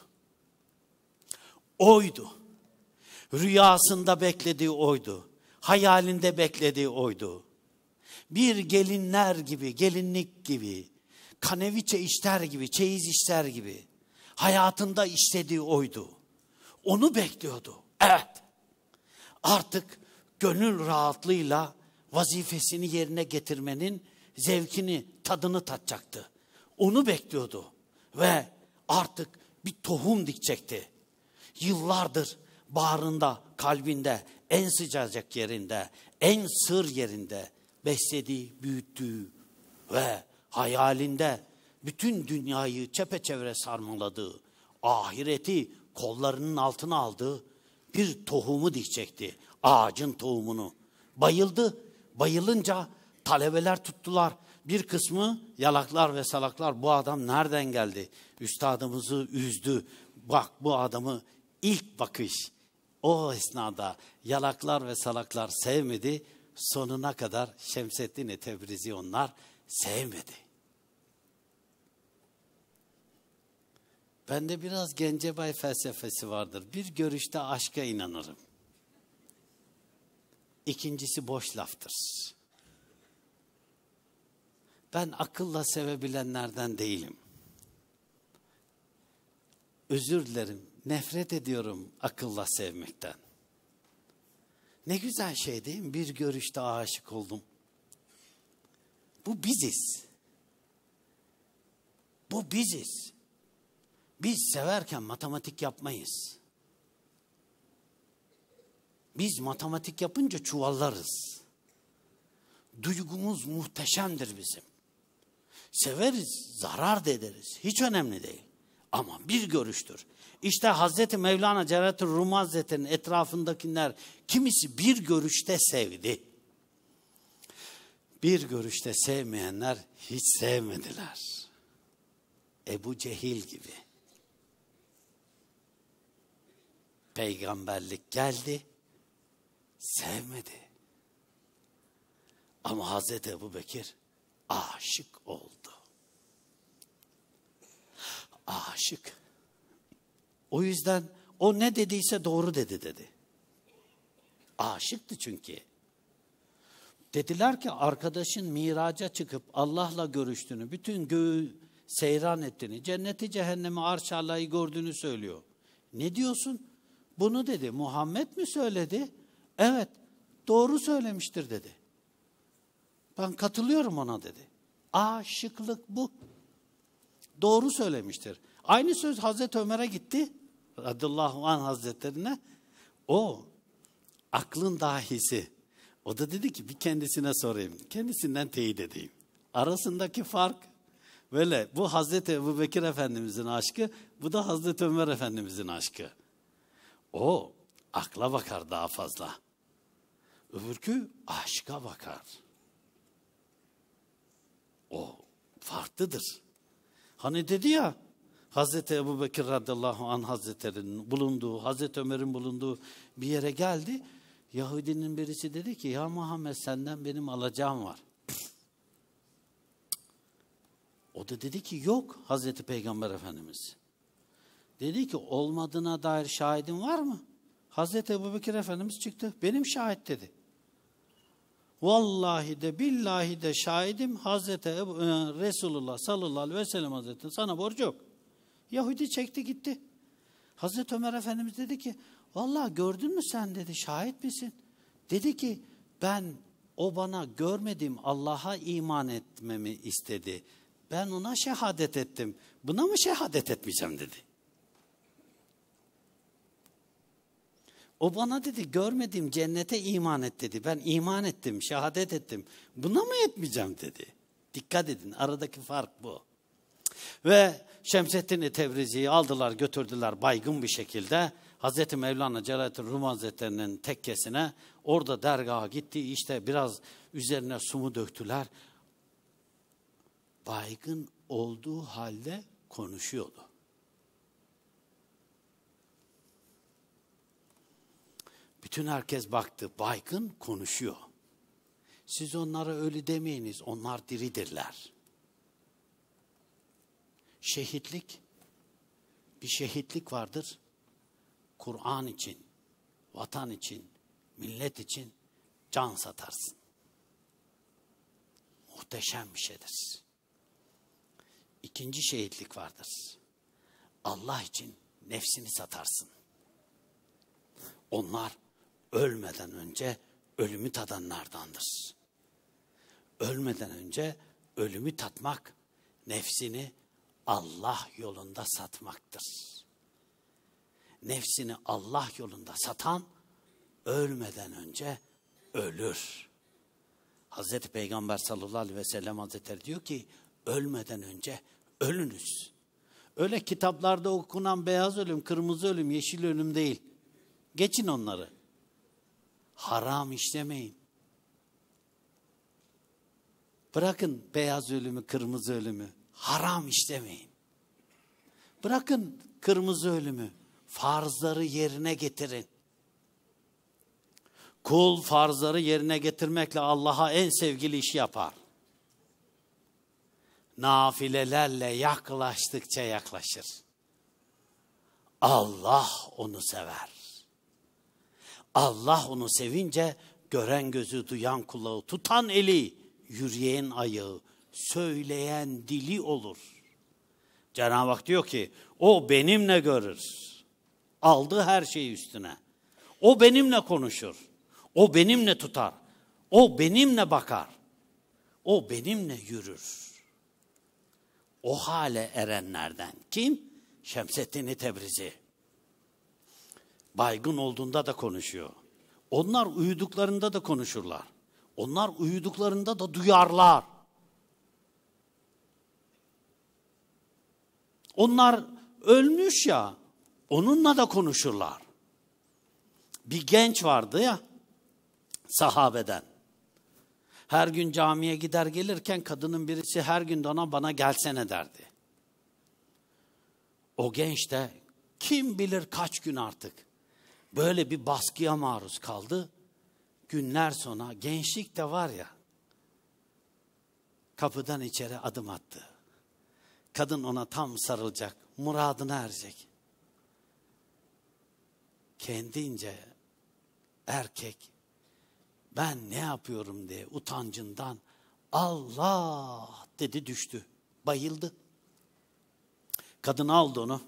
Oydu. Rüyasında beklediği oydu. Hayalinde beklediği oydu. Bir gelinler gibi, gelinlik gibi, kaneviçe işler gibi, çeyiz işler gibi hayatında istediği oydu. Onu bekliyordu. Evet. Artık gönül rahatlığıyla vazifesini yerine getirmenin zevkini, tadını tatacaktı. Onu bekliyordu ve artık bir tohum dikecekti. Yıllardır bağrında, kalbinde, en sıcacık yerinde, en sır yerinde, beslediği, büyüttüğü ve hayalinde bütün dünyayı çepeçevre sarmaladığı, ahireti kollarının altına aldığı bir tohumu dikecekti. Ağacın tohumunu. Bayıldı. Bayılınca talebeler tuttular. Bir kısmı yalaklar ve salaklar bu adam nereden geldi? Üstadımızı üzdü. Bak bu adamı ilk bakış. O esnada yalaklar ve salaklar sevmedi sonuna kadar Şemseddin Tebrizi onlar sevmedi. Bende biraz Gencebay felsefesi vardır. Bir görüşte aşka inanırım. İkincisi boş laftır. Ben akılla sevebilenlerden değilim. Özür dilerim. Nefret ediyorum akılla sevmekten. Ne güzel şey değil mi? Bir görüşte aşık oldum. Bu biziz. Bu biziz. Biz severken matematik yapmayız. Biz matematik yapınca çuvallarız. Duygumuz muhteşemdir bizim. Severiz, zarar da ederiz. Hiç önemli değil. Ama bir görüştür. İşte Hazreti Mevlana Celalettin Rum Hazretleri'nin etrafındakiler kimisi bir görüşte sevdi. Bir görüşte sevmeyenler hiç sevmediler. Ebu Cehil gibi. Peygamberlik geldi, sevmedi. Ama Hazreti Ebu Bekir aşık oldu. Aşık o yüzden o ne dediyse doğru dedi dedi. Aşıktı çünkü. Dediler ki arkadaşın miraca çıkıp Allah'la görüştüğünü, bütün göğü seyran ettiğini, cenneti cehennemi arş gördüğünü söylüyor. Ne diyorsun? Bunu dedi. Muhammed mi söyledi? Evet, doğru söylemiştir dedi. Ben katılıyorum ona dedi. Aşıklık bu. Doğru söylemiştir. Aynı söz Hazreti Ömer'e gitti. Radıyallahu anh hazretlerine. O aklın dahisi. O da dedi ki bir kendisine sorayım. Kendisinden teyit edeyim. Arasındaki fark böyle. Bu Hazreti Ebu Bekir Efendimizin aşkı, bu da Hazreti Ömer Efendimizin aşkı. O akla bakar daha fazla. Öbürkü aşka bakar. O farklıdır. Hani dedi ya Hazreti Ebu Bekir radıyallahu anh hazretlerinin bulunduğu, Hazreti Ömer'in bulunduğu bir yere geldi. Yahudinin birisi dedi ki ya Muhammed senden benim alacağım var. O da dedi ki yok Hazreti Peygamber Efendimiz. Dedi ki olmadığına dair şahidin var mı? Hazreti Ebu Bekir Efendimiz çıktı. Benim şahit dedi. Vallahi de billahi de şahidim Hazreti Ebu, e, Resulullah sallallahu aleyhi ve sellem Hazretleri sana borcu yok. Yahudi çekti gitti. Hazreti Ömer Efendimiz dedi ki valla gördün mü sen dedi şahit misin? Dedi ki ben o bana görmediğim Allah'a iman etmemi istedi. Ben ona şehadet ettim. Buna mı şehadet etmeyeceğim dedi. O bana dedi görmediğim cennete iman et dedi. Ben iman ettim, şehadet ettim. Buna mı etmeyeceğim dedi. Dikkat edin aradaki fark bu. Ve Şemsettin Tevrizi'yi aldılar götürdüler baygın bir şekilde. Hazreti Mevlana Celaleddin Rum Hazretleri'nin tekkesine orada dergaha gitti işte biraz üzerine sumu döktüler. Baygın olduğu halde konuşuyordu. Bütün herkes baktı baygın konuşuyor. Siz onlara ölü demeyiniz onlar diridirler şehitlik, bir şehitlik vardır. Kur'an için, vatan için, millet için can satarsın. Muhteşem bir şeydir. İkinci şehitlik vardır. Allah için nefsini satarsın. Onlar ölmeden önce ölümü tadanlardandır. Ölmeden önce ölümü tatmak, nefsini Allah yolunda satmaktır. Nefsini Allah yolunda satan ölmeden önce ölür. Hazreti Peygamber sallallahu aleyhi ve sellem hazretleri diyor ki ölmeden önce ölünüz. Öyle kitaplarda okunan beyaz ölüm, kırmızı ölüm, yeşil ölüm değil. Geçin onları. Haram işlemeyin. Bırakın beyaz ölümü, kırmızı ölümü haram işlemeyin. Bırakın kırmızı ölümü, farzları yerine getirin. Kul farzları yerine getirmekle Allah'a en sevgili işi yapar. Nafilelerle yaklaştıkça yaklaşır. Allah onu sever. Allah onu sevince gören gözü, duyan kulağı, tutan eli, yürüyen ayağı, söyleyen dili olur. Cenab-ı Hak diyor ki o benimle görür. Aldı her şeyi üstüne. O benimle konuşur. O benimle tutar. O benimle bakar. O benimle yürür. O hale erenlerden kim? Şemseddin Tebrizi. Baygın olduğunda da konuşuyor. Onlar uyuduklarında da konuşurlar. Onlar uyuduklarında da duyarlar. Onlar ölmüş ya. Onunla da konuşurlar. Bir genç vardı ya sahabeden. Her gün camiye gider gelirken kadının birisi her gün ona bana gelsene derdi. O genç de kim bilir kaç gün artık böyle bir baskıya maruz kaldı. Günler sonra gençlik de var ya kapıdan içeri adım attı. Kadın ona tam sarılacak, muradına erecek. Kendince erkek ben ne yapıyorum diye utancından Allah dedi düştü. Bayıldı. Kadın aldı onu.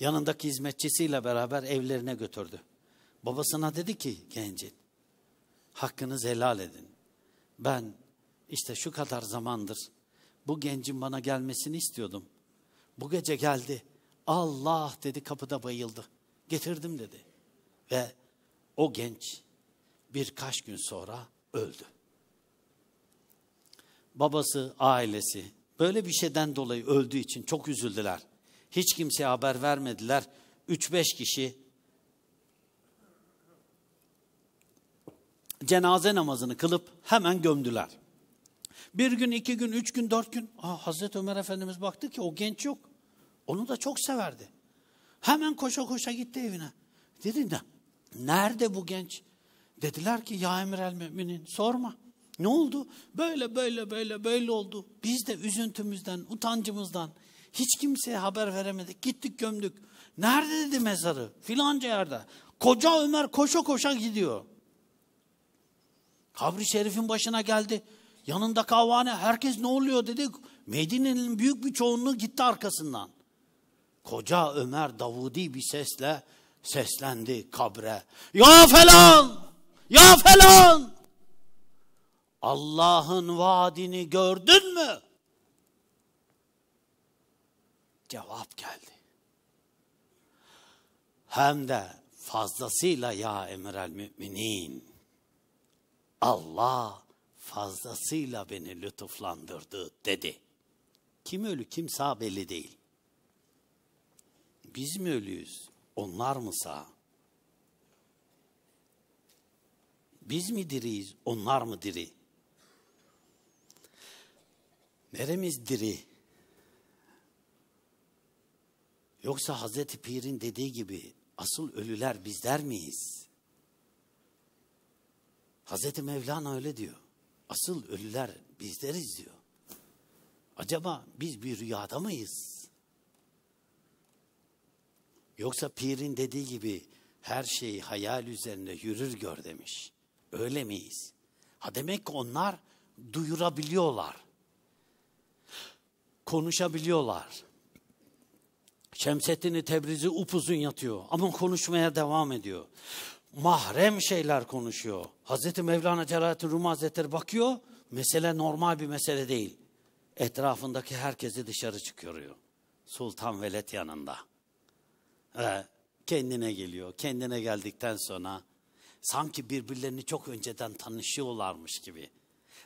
Yanındaki hizmetçisiyle beraber evlerine götürdü. Babasına dedi ki gencin hakkınız helal edin. Ben işte şu kadar zamandır bu gencin bana gelmesini istiyordum. Bu gece geldi. Allah dedi kapıda bayıldı. Getirdim dedi. Ve o genç birkaç gün sonra öldü. Babası, ailesi böyle bir şeyden dolayı öldüğü için çok üzüldüler. Hiç kimseye haber vermediler. 3-5 kişi cenaze namazını kılıp hemen gömdüler. Bir gün, iki gün, üç gün, dört gün. Aa, Hazreti Ömer Efendimiz baktı ki o genç yok. Onu da çok severdi. Hemen koşa koşa gitti evine. Dedi de Nerede bu genç? Dediler ki ya emir el müminin sorma. Ne oldu? Böyle böyle böyle böyle oldu. Biz de üzüntümüzden, utancımızdan hiç kimseye haber veremedik. Gittik gömdük. Nerede dedi mezarı? Filanca yerde. Koca Ömer koşa koşa gidiyor. Kabri şerifin başına geldi. Yanında kavane herkes ne oluyor dedi. Medine'nin büyük bir çoğunluğu gitti arkasından. Koca Ömer Davudi bir sesle seslendi kabre. Ya falan! Ya falan! Allah'ın vaadini gördün mü? Cevap geldi. Hem de fazlasıyla ya emir el müminin. Allah fazlasıyla beni lütuflandırdı dedi. Kim ölü kim sağ belli değil. Biz mi ölüyüz? Onlar mı sağ? Biz mi diriyiz? Onlar mı diri? Neremiz diri? Yoksa Hazreti Pir'in dediği gibi asıl ölüler bizler miyiz? Hazreti Mevlana öyle diyor. Asıl ölüler bizleriz diyor. Acaba biz bir rüyada mıyız? Yoksa pirin dediği gibi her şeyi hayal üzerine yürür gör demiş. Öyle miyiz? Ha demek ki onlar duyurabiliyorlar. Konuşabiliyorlar. Şemsettin Tebrizi upuzun yatıyor ama konuşmaya devam ediyor mahrem şeyler konuşuyor. Hazreti Mevlana Celaleddin Rumi Hazretleri bakıyor, mesele normal bir mesele değil. Etrafındaki herkesi dışarı çıkıyor. Sultan Veled yanında. ve kendine geliyor. Kendine geldikten sonra sanki birbirlerini çok önceden tanışıyorlarmış gibi.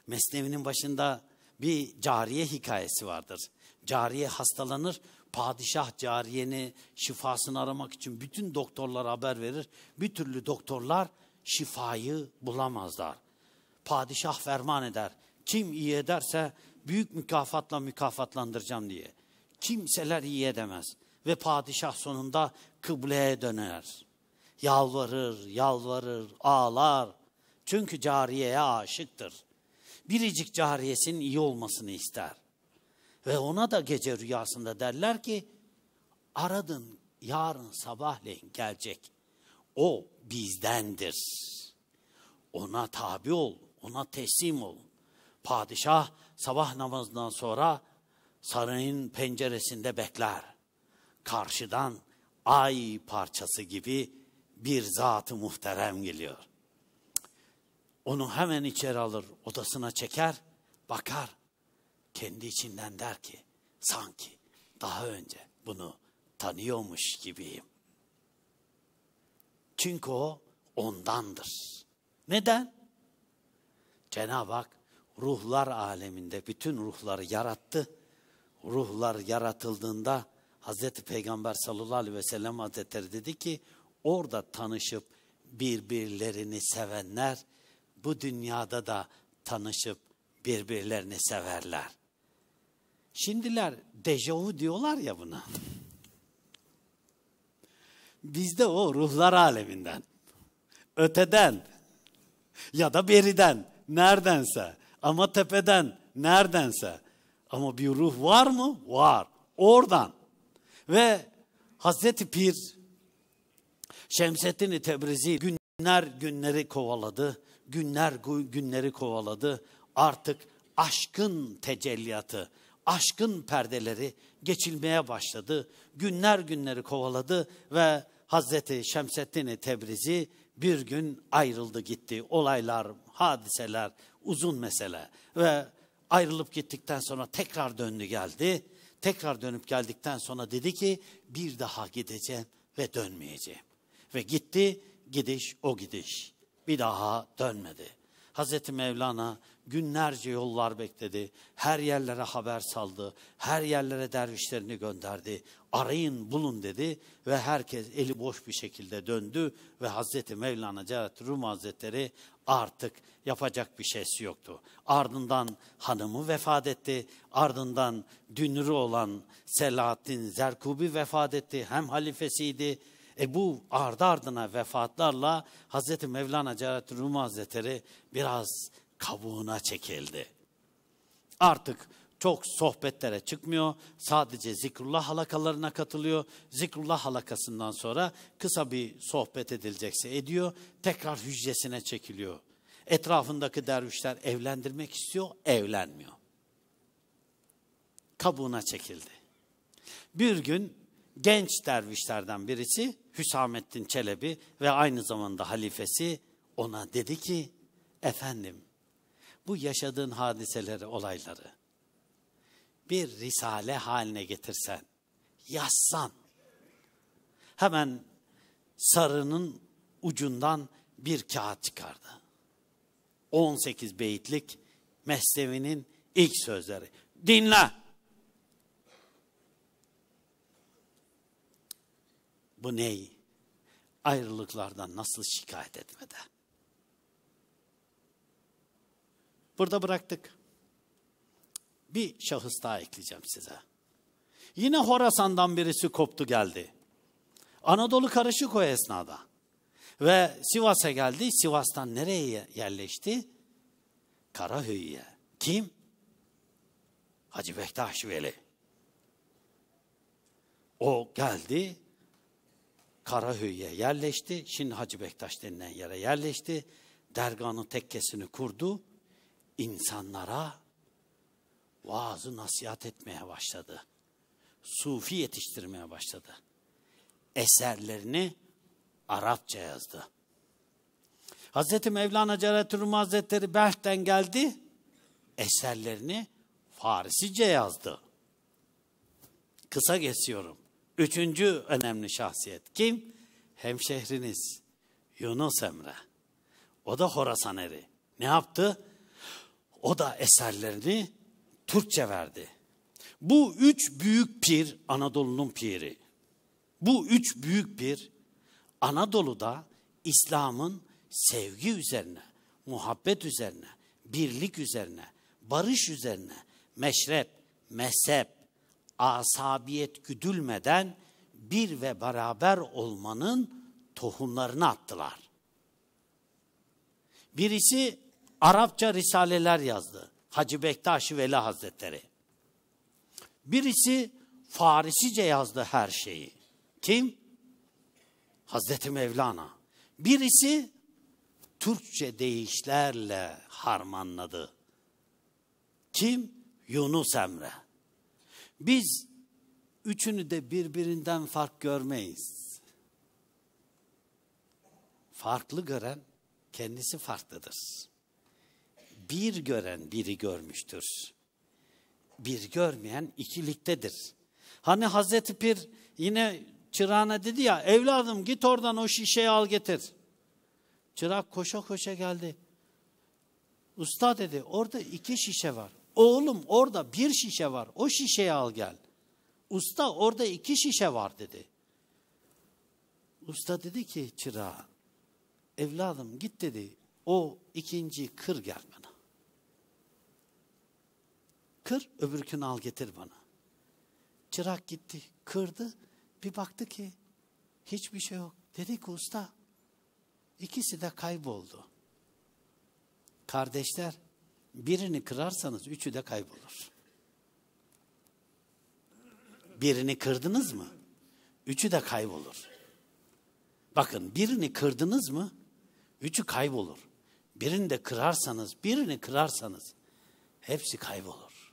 Mesnevi'nin başında bir cariye hikayesi vardır. Cariye hastalanır, Padişah cariyeni şifasını aramak için bütün doktorlar haber verir. Bir türlü doktorlar şifayı bulamazlar. Padişah ferman eder. Kim iyi ederse büyük mükafatla mükafatlandıracağım diye. Kimseler iyi edemez. Ve padişah sonunda kıbleye döner. Yalvarır, yalvarır, ağlar. Çünkü cariyeye aşıktır. Biricik cariyesinin iyi olmasını ister. Ve ona da gece rüyasında derler ki aradın yarın sabahleyin gelecek. O bizdendir. Ona tabi ol, ona teslim ol. Padişah sabah namazından sonra sarayın penceresinde bekler. Karşıdan ay parçası gibi bir zatı muhterem geliyor. Onu hemen içeri alır, odasına çeker, bakar kendi içinden der ki sanki daha önce bunu tanıyormuş gibiyim. Çünkü o ondandır. Neden? Cenab-ı Hak ruhlar aleminde bütün ruhları yarattı. Ruhlar yaratıldığında Hazreti Peygamber sallallahu aleyhi ve sellem Hazretleri dedi ki orada tanışıp birbirlerini sevenler bu dünyada da tanışıp birbirlerini severler. Şimdiler dejavu diyorlar ya buna. Bizde o ruhlar aleminden, öteden ya da beriden, neredense ama tepeden, neredense. Ama bir ruh var mı? Var. Oradan. Ve Hazreti Pir Şemsettin Tebrizi günler günleri kovaladı. Günler günleri kovaladı. Artık aşkın tecelliyatı, aşkın perdeleri geçilmeye başladı. Günler günleri kovaladı ve Hazreti Şemseddin Tebrizi bir gün ayrıldı gitti. Olaylar, hadiseler, uzun mesele ve ayrılıp gittikten sonra tekrar döndü geldi. Tekrar dönüp geldikten sonra dedi ki bir daha gideceğim ve dönmeyeceğim. Ve gitti gidiş o gidiş. Bir daha dönmedi. Hazreti Mevlana günlerce yollar bekledi. Her yerlere haber saldı. Her yerlere dervişlerini gönderdi. Arayın bulun dedi ve herkes eli boş bir şekilde döndü ve Hazreti Mevlana Celalettin Rum Hazretleri artık yapacak bir şeysi yoktu. Ardından hanımı vefat etti. Ardından dünürü olan Selahattin Zerkubi vefat etti. Hem halifesiydi e bu ardı ardına vefatlarla Hazreti Mevlana Celalettin Rumi Hazretleri biraz kabuğuna çekildi. Artık çok sohbetlere çıkmıyor. Sadece zikrullah halakalarına katılıyor. Zikrullah halakasından sonra kısa bir sohbet edilecekse ediyor. Tekrar hücresine çekiliyor. Etrafındaki dervişler evlendirmek istiyor, evlenmiyor. Kabuğuna çekildi. Bir gün genç dervişlerden birisi Hüsamettin Çelebi ve aynı zamanda halifesi ona dedi ki, efendim bu yaşadığın hadiseleri, olayları bir risale haline getirsen, yazsan, hemen sarının ucundan bir kağıt çıkardı. 18 beyitlik Mesnevi'nin ilk sözleri. Dinle! Bu ney? Ayrılıklardan nasıl şikayet etmede? Burada bıraktık. Bir şahıs daha ekleyeceğim size. Yine Horasan'dan birisi koptu geldi. Anadolu karışık o esnada. Ve Sivas'a geldi. Sivas'tan nereye yerleşti? Karahöy'e. Kim? Hacı Bektaş Veli. O geldi, Karahöy'e yerleşti. Şimdi Hacı Bektaş denilen yere yerleşti. Derganı tekkesini kurdu. İnsanlara vaazı nasihat etmeye başladı. Sufi yetiştirmeye başladı. Eserlerini Arapça yazdı. Hazreti Mevlana Ceretürüm Hazretleri Belh'ten geldi. Eserlerini Farisice yazdı. Kısa geçiyorum. Üçüncü önemli şahsiyet kim? Hemşehriniz Yunus Emre. O da Horasan eri. Ne yaptı? O da eserlerini Türkçe verdi. Bu üç büyük pir Anadolu'nun piri. Bu üç büyük pir Anadolu'da İslam'ın sevgi üzerine, muhabbet üzerine, birlik üzerine, barış üzerine, meşrep, mezhep, asabiyet güdülmeden bir ve beraber olmanın tohumlarını attılar. Birisi Arapça risaleler yazdı. Hacı Bektaş Veli Hazretleri. Birisi Farisice yazdı her şeyi. Kim? Hazreti Mevlana. Birisi Türkçe deyişlerle harmanladı. Kim? Yunus Emre. Biz üçünü de birbirinden fark görmeyiz. Farklı gören kendisi farklıdır. Bir gören biri görmüştür. Bir görmeyen ikiliktedir. Hani Hazreti Pir yine çırağına dedi ya evladım git oradan o şişeyi al getir. Çırak koşa koşa geldi. Usta dedi orada iki şişe var. Oğlum orada bir şişe var o şişeyi al gel. Usta orada iki şişe var dedi. Usta dedi ki çırağa evladım git dedi o ikinci kır gel bana. Kır öbürkünü al getir bana. Çırak gitti kırdı bir baktı ki hiçbir şey yok. Dedi ki usta ikisi de kayboldu. Kardeşler birini kırarsanız üçü de kaybolur. Birini kırdınız mı? Üçü de kaybolur. Bakın birini kırdınız mı? Üçü kaybolur. Birini de kırarsanız, birini kırarsanız hepsi kaybolur.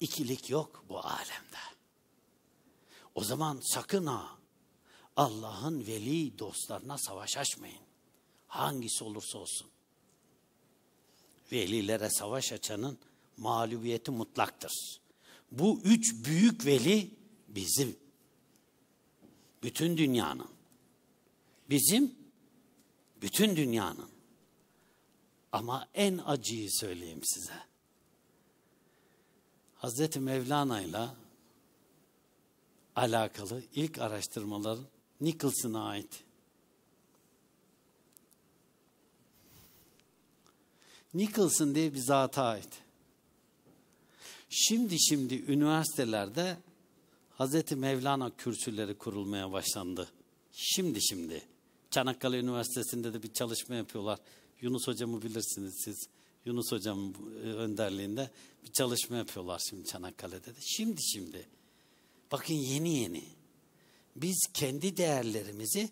İkilik yok bu alemde. O zaman sakın ha Allah'ın veli dostlarına savaş açmayın. Hangisi olursa olsun velilere savaş açanın mağlubiyeti mutlaktır. Bu üç büyük veli bizim. Bütün dünyanın. Bizim, bütün dünyanın. Ama en acıyı söyleyeyim size. Hazreti Mevlana alakalı ilk araştırmaların Nicholson'a ait Nicholson diye bir zata ait. Şimdi şimdi üniversitelerde Hazreti Mevlana kürsüleri kurulmaya başlandı. Şimdi şimdi. Çanakkale Üniversitesi'nde de bir çalışma yapıyorlar. Yunus hocamı bilirsiniz siz. Yunus hocam e, önderliğinde bir çalışma yapıyorlar şimdi Çanakkale'de de. Şimdi şimdi. Bakın yeni yeni. Biz kendi değerlerimizi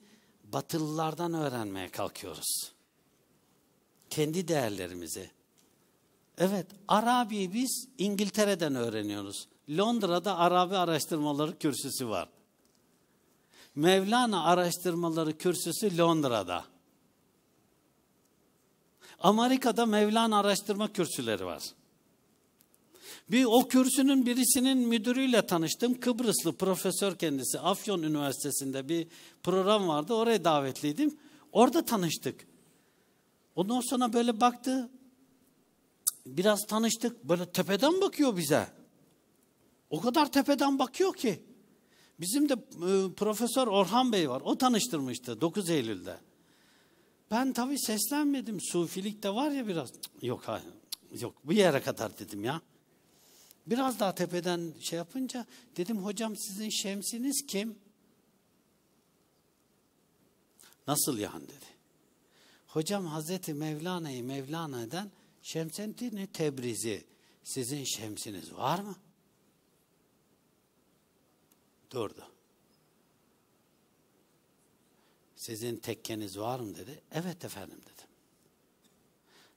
batılılardan öğrenmeye kalkıyoruz. Kendi değerlerimizi. Evet, Arabi'yi biz İngiltere'den öğreniyoruz. Londra'da Arabi Araştırmaları Kürsüsü var. Mevlana Araştırmaları Kürsüsü Londra'da. Amerika'da Mevlana Araştırma Kürsüleri var. Bir o kürsünün birisinin müdürüyle tanıştım. Kıbrıslı profesör kendisi. Afyon Üniversitesi'nde bir program vardı. Oraya davetliydim. Orada tanıştık. Ondan sonra böyle baktı. Biraz tanıştık. Böyle tepeden bakıyor bize. O kadar tepeden bakıyor ki. Bizim de e, Profesör Orhan Bey var. O tanıştırmıştı 9 Eylül'de. Ben tabii seslenmedim. Sufilik de var ya biraz. yok hayır. yok bu yere kadar dedim ya. Biraz daha tepeden şey yapınca dedim hocam sizin şemsiniz kim? Nasıl yani dedi. Hocam Hazreti Mevlana'yı Mevlana'dan Şemseddin Tebrizi sizin şemsiniz var mı? Durdu. Sizin tekkeniz var mı dedi. Evet efendim dedim.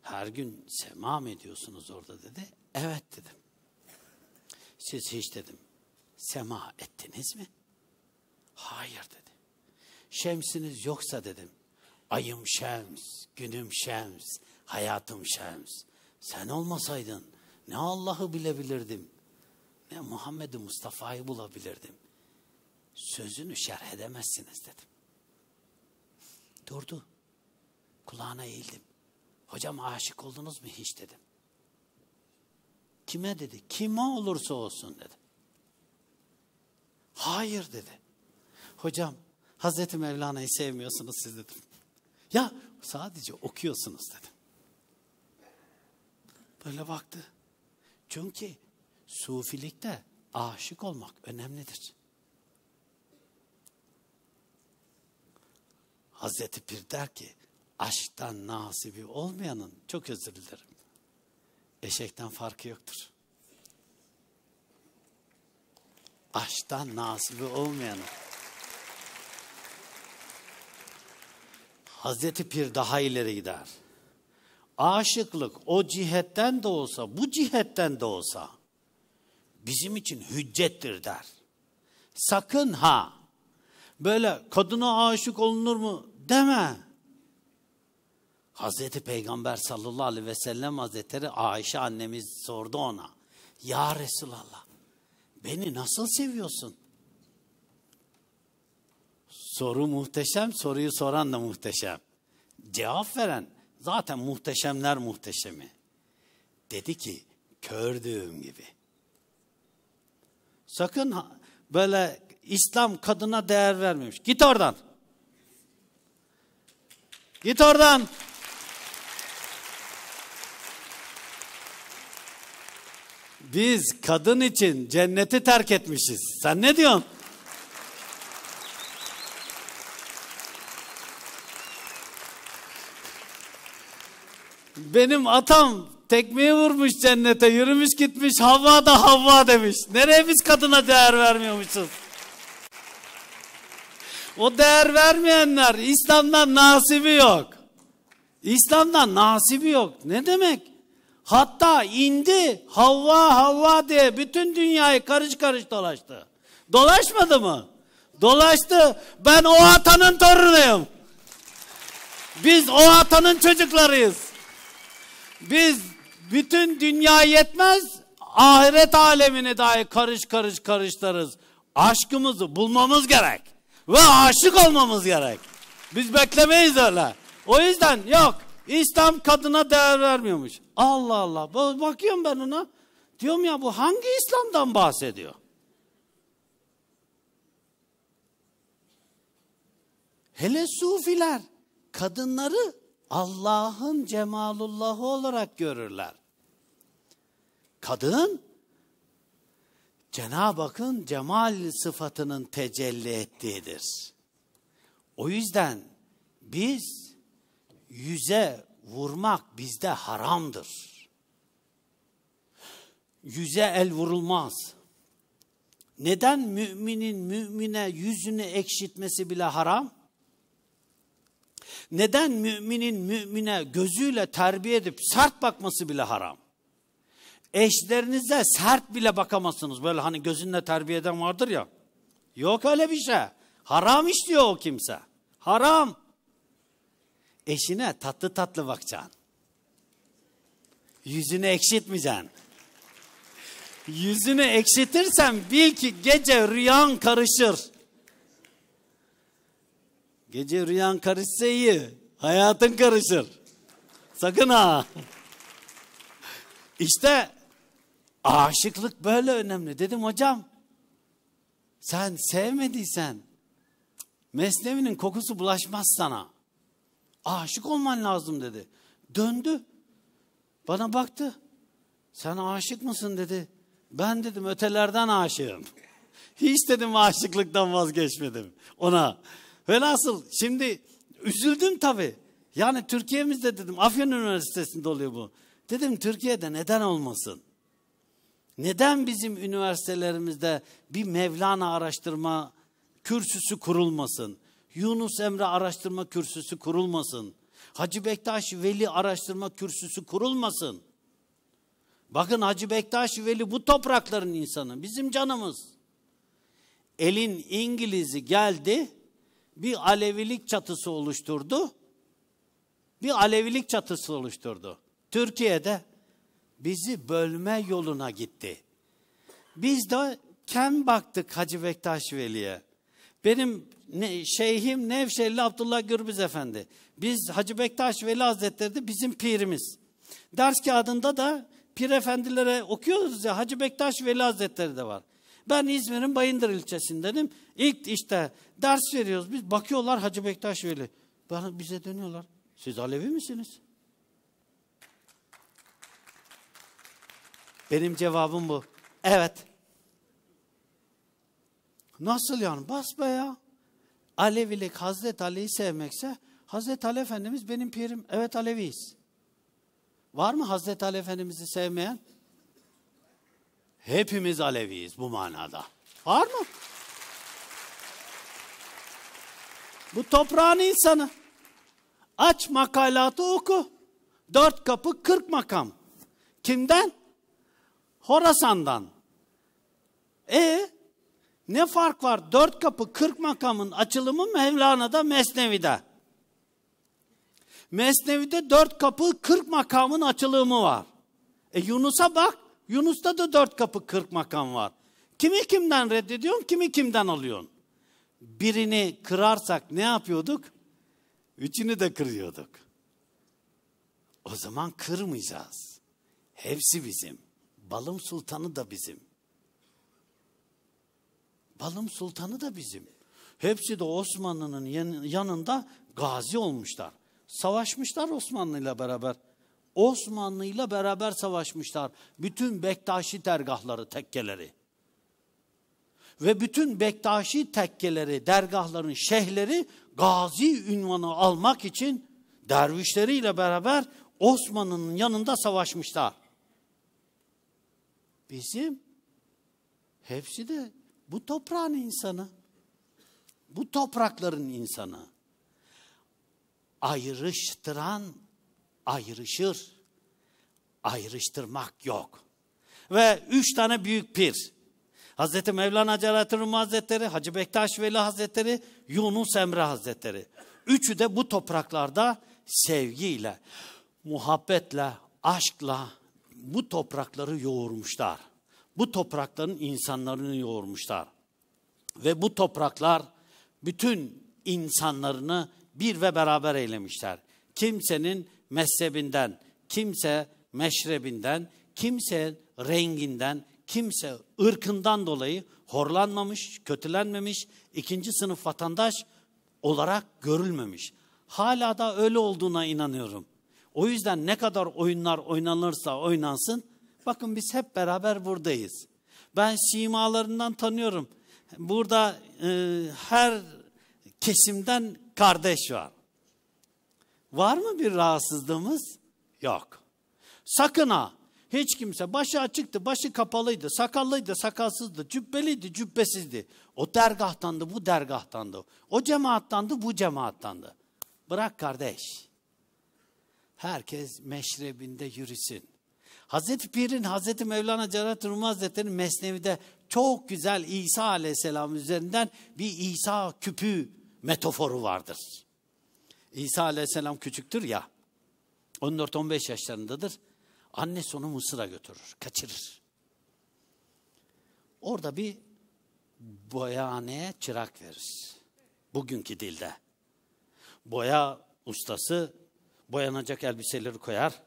Her gün semam ediyorsunuz orada dedi. Evet dedim. Siz hiç dedim sema ettiniz mi? Hayır dedi. Şemsiniz yoksa dedim Ayım Şems, günüm Şems, hayatım Şems. Sen olmasaydın ne Allah'ı bilebilirdim, ne Muhammed'i Mustafa'yı bulabilirdim. Sözünü şerh edemezsiniz dedim. Durdu. Kulağına eğildim. Hocam aşık oldunuz mu hiç dedim. Kime dedi? Kime olursa olsun dedi. Hayır dedi. Hocam Hazreti Mevlana'yı sevmiyorsunuz siz dedim. Ya sadece okuyorsunuz dedim. Böyle baktı. Çünkü sufilikte aşık olmak önemlidir. Hazreti Pir der ki aşktan nasibi olmayanın çok özür dilerim. Eşekten farkı yoktur. Aşktan nasibi olmayanın Hazreti Pir daha ileri gider. Aşıklık o cihetten de olsa, bu cihetten de olsa bizim için hüccettir der. Sakın ha böyle kadına aşık olunur mu deme. Hazreti Peygamber sallallahu aleyhi ve sellem hazretleri Ayşe annemiz sordu ona. Ya Resulallah beni nasıl seviyorsun? Soru muhteşem, soruyu soran da muhteşem. Cevap veren zaten muhteşemler muhteşemi. Dedi ki kördüğüm gibi. Sakın böyle İslam kadına değer vermemiş. Git oradan. Git oradan. Biz kadın için cenneti terk etmişiz. Sen ne diyorsun? benim atam tekmeyi vurmuş cennete yürümüş gitmiş Havva da Havva demiş. Nereye biz kadına değer vermiyormuşuz? O değer vermeyenler İslam'dan nasibi yok. İslam'dan nasibi yok. Ne demek? Hatta indi Havva Havva diye bütün dünyayı karış karış dolaştı. Dolaşmadı mı? Dolaştı. Ben o atanın torunuyum. Biz o atanın çocuklarıyız. Biz bütün dünya yetmez, ahiret alemini dahi karış karış karıştırırız. Aşkımızı bulmamız gerek. Ve aşık olmamız gerek. Biz beklemeyiz öyle. O yüzden yok. İslam kadına değer vermiyormuş. Allah Allah. Bakıyorum ben ona. Diyorum ya bu hangi İslam'dan bahsediyor? Hele sufiler kadınları Allah'ın cemalullahı olarak görürler. Kadın Cenab-ı Hakk'ın cemal sıfatının tecelli ettiğidir. O yüzden biz yüze vurmak bizde haramdır. Yüze el vurulmaz. Neden müminin mümine yüzünü ekşitmesi bile haram? neden müminin mümine gözüyle terbiye edip sert bakması bile haram? Eşlerinize sert bile bakamazsınız. Böyle hani gözünle terbiye eden vardır ya. Yok öyle bir şey. Haram işliyor o kimse. Haram. Eşine tatlı tatlı bakacaksın. Yüzünü ekşitmeyeceksin. Yüzünü ekşitirsen bil ki gece rüyan karışır. Gece rüyan karışsa iyi. Hayatın karışır. Sakın ha. İşte aşıklık böyle önemli. Dedim hocam sen sevmediysen mesnevinin kokusu bulaşmaz sana. Aşık olman lazım dedi. Döndü. Bana baktı. Sen aşık mısın dedi. Ben dedim ötelerden aşığım. Hiç dedim aşıklıktan vazgeçmedim ona. Velhasıl şimdi üzüldüm tabii. Yani Türkiye'mizde dedim Afyon Üniversitesi'nde oluyor bu. Dedim Türkiye'de neden olmasın? Neden bizim üniversitelerimizde bir Mevlana araştırma kürsüsü kurulmasın? Yunus Emre araştırma kürsüsü kurulmasın? Hacı Bektaş Veli araştırma kürsüsü kurulmasın? Bakın Hacı Bektaş Veli bu toprakların insanı, bizim canımız. Elin İngiliz'i geldi, bir Alevilik çatısı oluşturdu. Bir Alevilik çatısı oluşturdu. Türkiye'de bizi bölme yoluna gitti. Biz de kem baktık Hacı Bektaş Veli'ye. Benim şeyhim Nevşehirli Abdullah Gürbüz Efendi. Biz Hacı Bektaş Veli Hazretleri de bizim pirimiz. Ders kağıdında da pir efendilere okuyoruz ya Hacı Bektaş Veli Hazretleri de var. Ben İzmir'in Bayındır ilçesindeydim. İlk işte ders veriyoruz biz. Bakıyorlar Hacı Bektaş Veli. Bana, bize dönüyorlar. Siz Alevi misiniz? Benim cevabım bu. Evet. Nasıl yani? Basma ya. Alevilik Hazreti Ali'yi sevmekse Hazreti Ali Efendimiz benim pirim. Evet Aleviyiz. Var mı Hazreti Ali Efendimiz'i sevmeyen? Hepimiz Aleviyiz bu manada. Var mı? Bu toprağın insanı. Aç makalatı oku. Dört kapı kırk makam. Kimden? Horasan'dan. E ne fark var? Dört kapı kırk makamın açılımı Mevlana'da Mesnevi'de. Mesnevi'de dört kapı kırk makamın açılımı var. E Yunus'a bak. Yunus'ta da dört kapı kırk makam var. Kimi kimden reddediyorsun, kimi kimden alıyorsun? Birini kırarsak ne yapıyorduk? Üçünü de kırıyorduk. O zaman kırmayacağız. Hepsi bizim. Balım sultanı da bizim. Balım sultanı da bizim. Hepsi de Osmanlı'nın yanında gazi olmuşlar. Savaşmışlar Osmanlı ile beraber. Osmanlı ile beraber savaşmışlar. Bütün Bektaşi dergahları, tekkeleri. Ve bütün Bektaşi tekkeleri, dergahların şehleri, gazi ünvanı almak için dervişleriyle beraber Osmanlı'nın yanında savaşmışlar. Bizim hepsi de bu toprağın insanı. Bu toprakların insanı. Ayrıştıran ayrışır. Ayrıştırmak yok. Ve üç tane büyük pir. Hazreti Mevlana Celaleddin Rumi Hazretleri, Hacı Bektaş Veli Hazretleri, Yunus Emre Hazretleri. Üçü de bu topraklarda sevgiyle, muhabbetle, aşkla bu toprakları yoğurmuşlar. Bu toprakların insanlarını yoğurmuşlar. Ve bu topraklar bütün insanlarını bir ve beraber eylemişler. Kimsenin mezhebinden, kimse meşrebinden, kimse renginden, kimse ırkından dolayı horlanmamış, kötülenmemiş, ikinci sınıf vatandaş olarak görülmemiş. Hala da öyle olduğuna inanıyorum. O yüzden ne kadar oyunlar oynanırsa oynansın, bakın biz hep beraber buradayız. Ben simalarından tanıyorum. Burada e, her kesimden kardeş var. Var mı bir rahatsızlığımız? Yok. Sakın ha. Hiç kimse başı açıktı, başı kapalıydı, sakallıydı, sakalsızdı, cübbeliydi, cübbesizdi. O dergahtandı, bu dergahtandı. O cemaattandı, bu cemaattandı. Bırak kardeş. Herkes meşrebinde yürüsün. Hazreti Pir'in Hazreti Mevlana Celalettin Rumi Hazretleri'nin Mesnevi'de çok güzel İsa Aleyhisselam üzerinden bir İsa küpü metaforu vardır. İsa aleyhisselam küçüktür ya. 14-15 yaşlarındadır. Anne onu Mısır'a götürür, kaçırır. Orada bir boyaneye çırak verir. Bugünkü dilde. Boya ustası boyanacak elbiseleri koyar,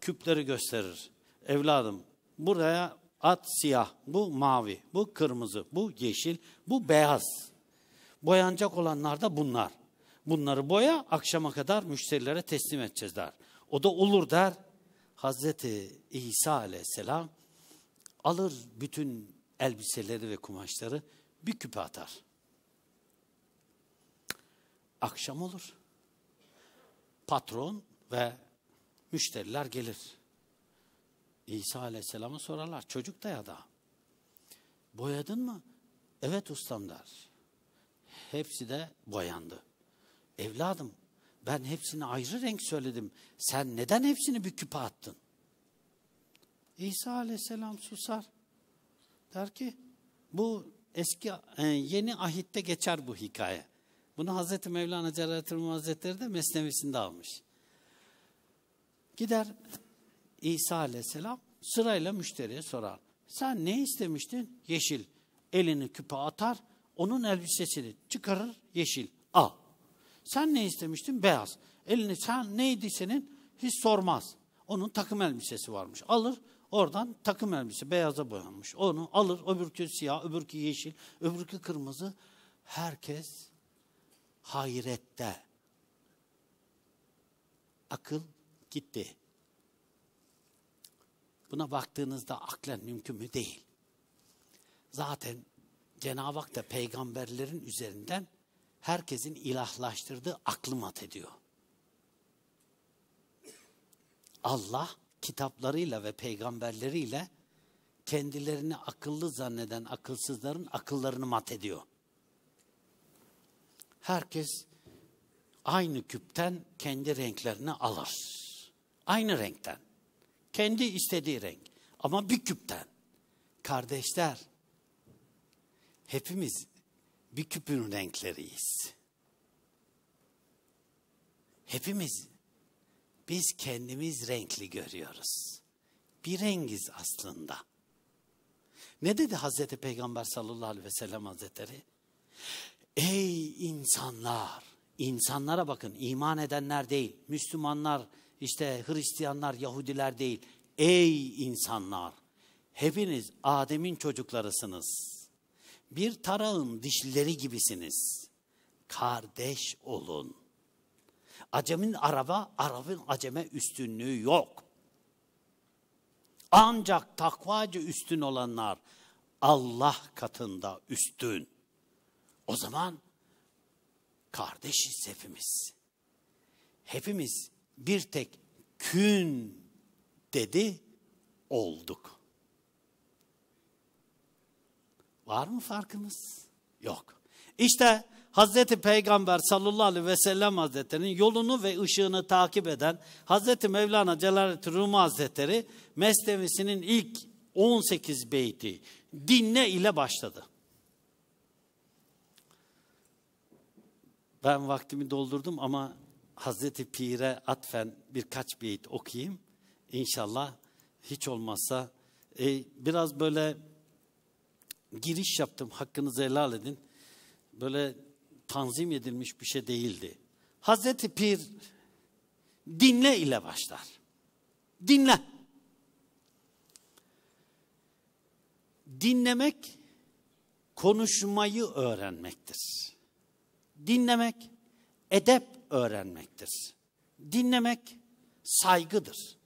küpleri gösterir. Evladım buraya at siyah, bu mavi, bu kırmızı, bu yeşil, bu beyaz. Boyanacak olanlar da bunlar. Bunları boya akşama kadar müşterilere teslim edeceğiz der. O da olur der. Hazreti İsa aleyhisselam alır bütün elbiseleri ve kumaşları bir küpe atar. Akşam olur. Patron ve müşteriler gelir. İsa aleyhisselama sorarlar. Çocuk da ya da. Boyadın mı? Evet ustam der. Hepsi de boyandı. Evladım ben hepsini ayrı renk söyledim. Sen neden hepsini bir küpe attın? İsa aleyhisselam susar. Der ki bu eski e, yeni ahitte geçer bu hikaye. Bunu Hazreti Mevlana Celaleddin Hazretleri de Mesnevisinde almış. Gider İsa aleyhisselam sırayla müşteriye sorar. Sen ne istemiştin? Yeşil. Elini küpe atar, onun elbisesini çıkarır, yeşil. Al. Sen ne istemiştin? Beyaz. Elini sen neydi senin? Hiç sormaz. Onun takım elbisesi varmış. Alır oradan takım elbise beyaza boyanmış. Onu alır öbürkü siyah, öbürkü yeşil, öbürkü kırmızı. Herkes hayrette. Akıl gitti. Buna baktığınızda aklen mümkün mü değil. Zaten Cenab-ı Hak da peygamberlerin üzerinden herkesin ilahlaştırdığı aklı mat ediyor. Allah kitaplarıyla ve peygamberleriyle kendilerini akıllı zanneden akılsızların akıllarını mat ediyor. Herkes aynı küpten kendi renklerini alır. Aynı renkten. Kendi istediği renk. Ama bir küpten. Kardeşler, hepimiz bir küpün renkleriyiz. Hepimiz biz kendimiz renkli görüyoruz. Bir rengiz aslında. Ne dedi Hazreti Peygamber sallallahu aleyhi ve sellem hazretleri? Ey insanlar! insanlara bakın iman edenler değil, Müslümanlar, işte Hristiyanlar, Yahudiler değil. Ey insanlar! Hepiniz Adem'in çocuklarısınız bir tarağın dişlileri gibisiniz. Kardeş olun. Acemin araba, Arap'ın aceme üstünlüğü yok. Ancak takvacı üstün olanlar Allah katında üstün. O zaman kardeşiz hepimiz. Hepimiz bir tek kün dedi olduk. Var mı farkımız? Yok. İşte Hazreti Peygamber sallallahu aleyhi ve sellem hazretlerinin yolunu ve ışığını takip eden Hazreti Mevlana Celaleddin Rumi hazretleri Mesnevisinin ilk 18 beyti dinle ile başladı. Ben vaktimi doldurdum ama Hazreti Pir'e atfen birkaç beyt okuyayım. İnşallah hiç olmazsa e, biraz böyle giriş yaptım hakkınızı helal edin. Böyle tanzim edilmiş bir şey değildi. Hazreti Pir dinle ile başlar. Dinle. Dinlemek konuşmayı öğrenmektir. Dinlemek edep öğrenmektir. Dinlemek saygıdır.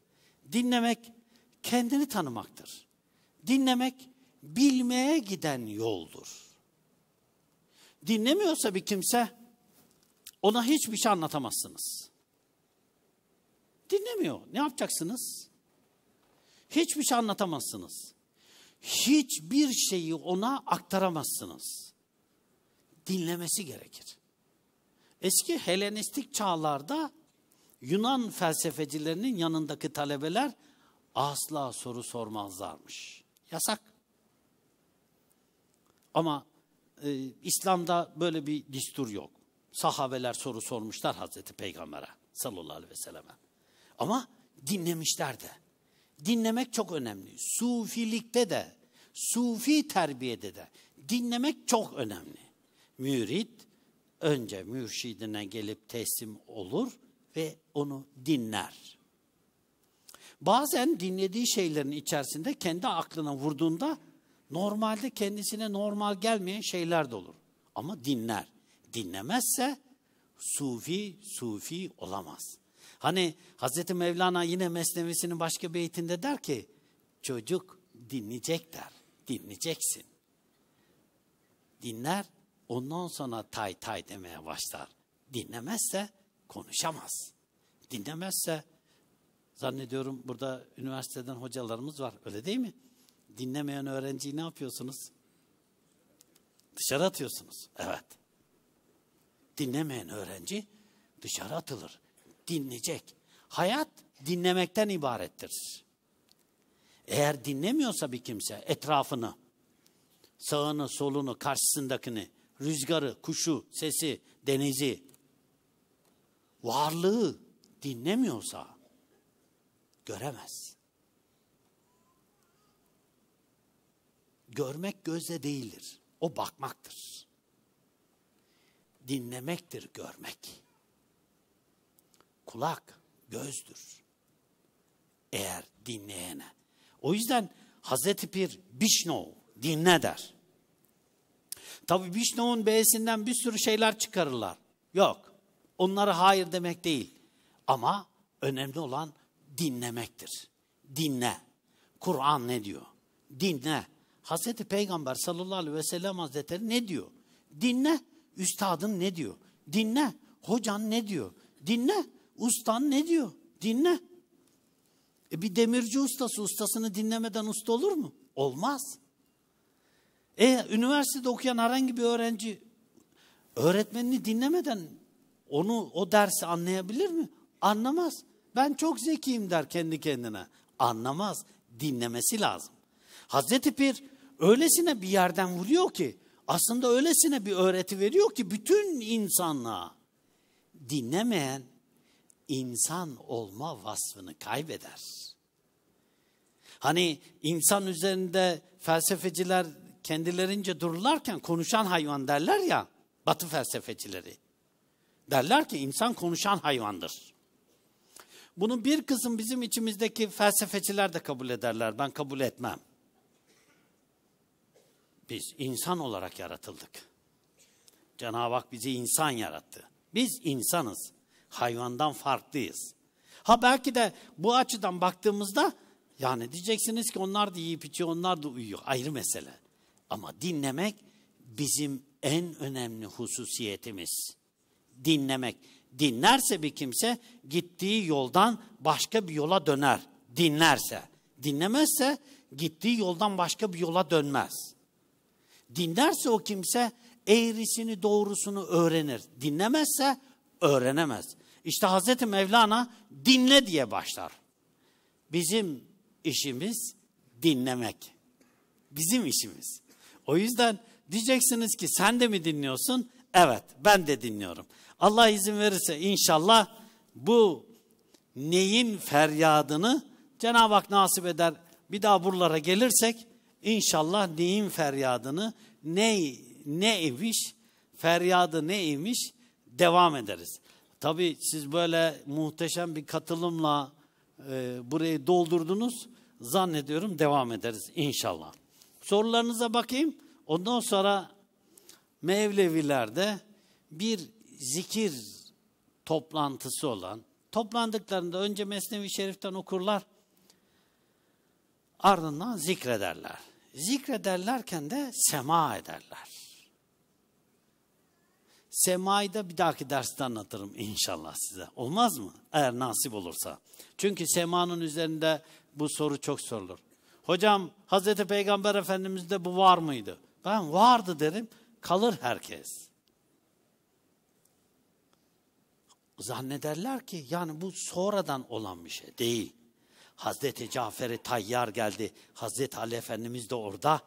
Dinlemek kendini tanımaktır. Dinlemek bilmeye giden yoldur. Dinlemiyorsa bir kimse ona hiçbir şey anlatamazsınız. Dinlemiyor. Ne yapacaksınız? Hiçbir şey anlatamazsınız. Hiçbir şeyi ona aktaramazsınız. Dinlemesi gerekir. Eski Helenistik çağlarda Yunan felsefecilerinin yanındaki talebeler asla soru sormazlarmış. Yasak. Ama e, İslam'da böyle bir distur yok. Sahabeler soru sormuşlar Hazreti Peygamber'e sallallahu aleyhi ve selleme. Ama dinlemişler de. Dinlemek çok önemli. Sufilikte de, sufi terbiyede de dinlemek çok önemli. Mürit önce mürşidine gelip teslim olur ve onu dinler. Bazen dinlediği şeylerin içerisinde kendi aklına vurduğunda Normalde kendisine normal gelmeyen şeyler de olur. Ama dinler. Dinlemezse sufi sufi olamaz. Hani Hazreti Mevlana yine Mesnevisinin başka beytinde der ki çocuk dinleyecek der. Dinleyeceksin. Dinler ondan sonra tay tay demeye başlar. Dinlemezse konuşamaz. Dinlemezse zannediyorum burada üniversiteden hocalarımız var öyle değil mi? dinlemeyen öğrenciyi ne yapıyorsunuz? Dışarı atıyorsunuz. Evet. Dinlemeyen öğrenci dışarı atılır. Dinleyecek. Hayat dinlemekten ibarettir. Eğer dinlemiyorsa bir kimse etrafını, sağını, solunu, karşısındakini, rüzgarı, kuşu, sesi, denizi, varlığı dinlemiyorsa göremez. görmek gözle değildir. O bakmaktır. Dinlemektir görmek. Kulak gözdür. Eğer dinleyene. O yüzden Hazreti Pir Bişno dinle der. Tabi Bişno'nun beyesinden bir sürü şeyler çıkarırlar. Yok. Onlara hayır demek değil. Ama önemli olan dinlemektir. Dinle. Kur'an ne diyor? Dinle. Hazreti Peygamber sallallahu aleyhi ve sellem hazretleri ne diyor? Dinle üstadın ne diyor? Dinle hocan ne diyor? Dinle ustan ne diyor? Dinle. E bir demirci ustası ustasını dinlemeden usta olur mu? Olmaz. E üniversitede okuyan herhangi bir öğrenci öğretmenini dinlemeden onu o dersi anlayabilir mi? Anlamaz. Ben çok zekiyim der kendi kendine. Anlamaz. Dinlemesi lazım. Hazreti Pir öylesine bir yerden vuruyor ki aslında öylesine bir öğreti veriyor ki bütün insanlığa dinlemeyen insan olma vasfını kaybeder. Hani insan üzerinde felsefeciler kendilerince dururlarken konuşan hayvan derler ya batı felsefecileri. Derler ki insan konuşan hayvandır. Bunu bir kısım bizim içimizdeki felsefeciler de kabul ederler. Ben kabul etmem. Biz insan olarak yaratıldık. Cenab-ı Hak bizi insan yarattı. Biz insanız. Hayvandan farklıyız. Ha belki de bu açıdan baktığımızda yani diyeceksiniz ki onlar da yiyip içiyor, onlar da uyuyor. Ayrı mesele. Ama dinlemek bizim en önemli hususiyetimiz. Dinlemek. Dinlerse bir kimse gittiği yoldan başka bir yola döner. Dinlerse. Dinlemezse gittiği yoldan başka bir yola dönmez. Dinlerse o kimse eğrisini doğrusunu öğrenir. Dinlemezse öğrenemez. İşte Hazreti Mevlana dinle diye başlar. Bizim işimiz dinlemek. Bizim işimiz. O yüzden diyeceksiniz ki sen de mi dinliyorsun? Evet ben de dinliyorum. Allah izin verirse inşallah bu neyin feryadını Cenab-ı Hak nasip eder. Bir daha buralara gelirsek İnşallah neyin feryadını ne ne imiş feryadı ne imiş devam ederiz. Tabii siz böyle muhteşem bir katılımla e, burayı doldurdunuz. Zannediyorum devam ederiz inşallah. Sorularınıza bakayım. Ondan sonra Mevlevilerde bir zikir toplantısı olan, toplandıklarında önce Mesnevi Şerif'ten okurlar, ardından zikrederler zikrederlerken de sema ederler. Semayı da bir dahaki derste anlatırım inşallah size. Olmaz mı? Eğer nasip olursa. Çünkü semanın üzerinde bu soru çok sorulur. Hocam Hazreti Peygamber Efendimiz'de bu var mıydı? Ben vardı derim. Kalır herkes. Zannederler ki yani bu sonradan olan bir şey değil. Hazreti Cafer-i Tayyar geldi. Hazreti Ali Efendimiz de orada.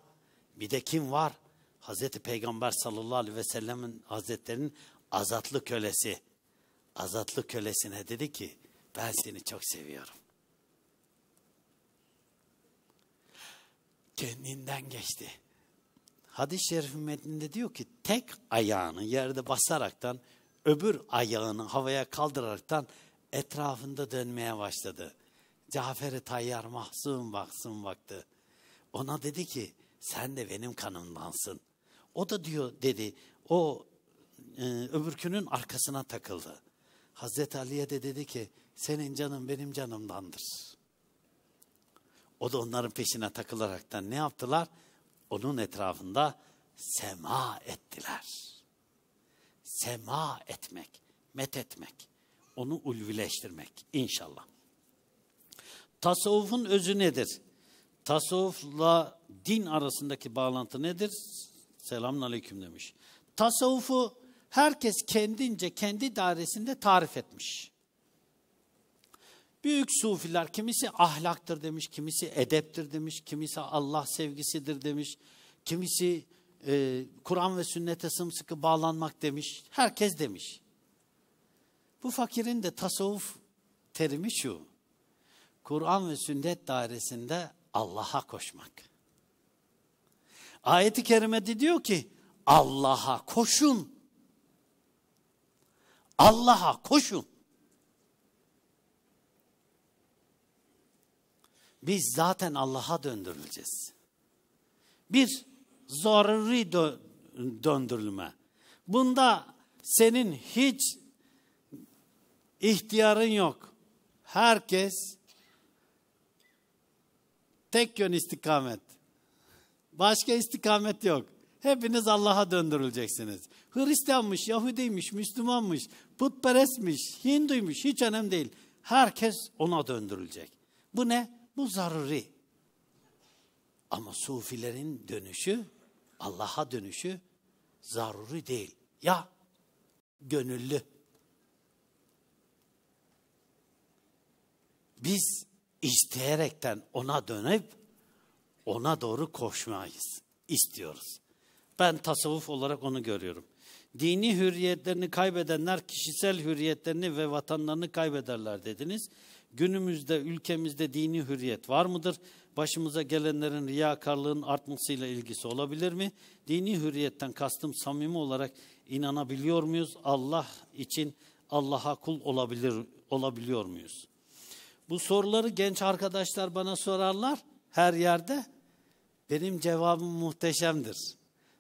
Bir de kim var? Hazreti Peygamber sallallahu aleyhi ve sellemin Hazretlerinin azatlı kölesi. Azatlı kölesine dedi ki ben seni çok seviyorum. Kendinden geçti. Hadis-i şerif metninde diyor ki tek ayağını yerde basaraktan öbür ayağını havaya kaldıraraktan etrafında dönmeye başladı. Cafer-i Tayyar mahzun baksın baktı. Ona dedi ki sen de benim kanımdansın. O da diyor dedi o e, öbürkünün arkasına takıldı. Hazreti Ali'ye de dedi ki senin canın benim canımdandır. O da onların peşine takılarak da ne yaptılar? Onun etrafında sema ettiler. Sema etmek, met etmek, onu ulvileştirmek inşallah. Tasavvufun özü nedir? Tasavvufla din arasındaki bağlantı nedir? Selamun aleyküm demiş. Tasavvufu herkes kendince kendi dairesinde tarif etmiş. Büyük sufiler kimisi ahlaktır demiş, kimisi edeptir demiş, kimisi Allah sevgisidir demiş, kimisi e, Kur'an ve sünnete sımsıkı bağlanmak demiş. Herkes demiş. Bu fakirin de tasavvuf terimi şu. Kur'an ve sünnet dairesinde Allah'a koşmak. Ayet-i kerimede diyor ki Allah'a koşun. Allah'a koşun. Biz zaten Allah'a döndürüleceğiz. Bir zaruri dö- döndürülme. Bunda senin hiç ihtiyarın yok. Herkes Tek yön istikamet. Başka istikamet yok. Hepiniz Allah'a döndürüleceksiniz. Hristiyanmış, Yahudiymiş, Müslümanmış, putperestmiş, Hinduymuş hiç önemli değil. Herkes ona döndürülecek. Bu ne? Bu zaruri. Ama sufilerin dönüşü, Allah'a dönüşü zaruri değil. Ya gönüllü. Biz isteyerekten ona dönüp ona doğru koşmayız istiyoruz. Ben tasavvuf olarak onu görüyorum. Dini hürriyetlerini kaybedenler kişisel hürriyetlerini ve vatanlarını kaybederler dediniz. Günümüzde ülkemizde dini hürriyet var mıdır? Başımıza gelenlerin riyakarlığın artmasıyla ilgisi olabilir mi? Dini hürriyetten kastım samimi olarak inanabiliyor muyuz? Allah için Allah'a kul olabilir olabiliyor muyuz? Bu soruları genç arkadaşlar bana sorarlar her yerde. Benim cevabım muhteşemdir.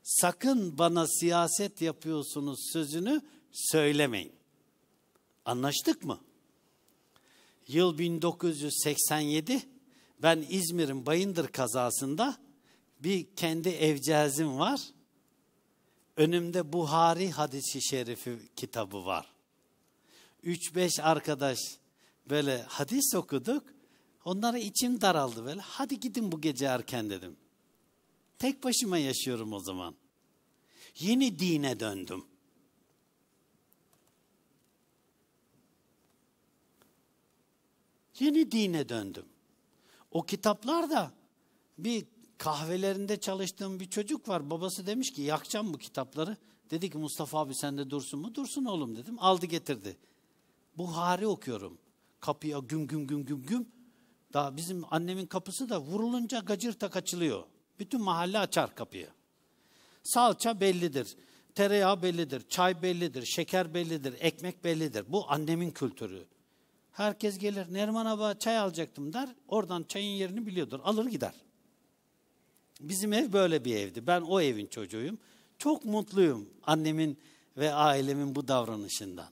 Sakın bana siyaset yapıyorsunuz sözünü söylemeyin. Anlaştık mı? Yıl 1987 ben İzmir'in Bayındır kazasında bir kendi evcazim var. Önümde Buhari hadisi şerifi kitabı var. 3-5 arkadaş böyle hadis okuduk. Onlara içim daraldı böyle. Hadi gidin bu gece erken dedim. Tek başıma yaşıyorum o zaman. Yeni dine döndüm. Yeni dine döndüm. O kitaplar da bir kahvelerinde çalıştığım bir çocuk var. Babası demiş ki yakacağım bu kitapları. Dedi ki Mustafa abi sende dursun mu? Dursun oğlum dedim. Aldı getirdi. Buhari okuyorum kapıya güm güm güm güm güm. Daha bizim annemin kapısı da vurulunca gacırta kaçılıyor. Bütün mahalle açar kapıyı. Salça bellidir, tereyağı bellidir, çay bellidir, şeker bellidir, ekmek bellidir. Bu annemin kültürü. Herkes gelir, Nerman Aba çay alacaktım der, oradan çayın yerini biliyordur, alır gider. Bizim ev böyle bir evdi, ben o evin çocuğuyum. Çok mutluyum annemin ve ailemin bu davranışından.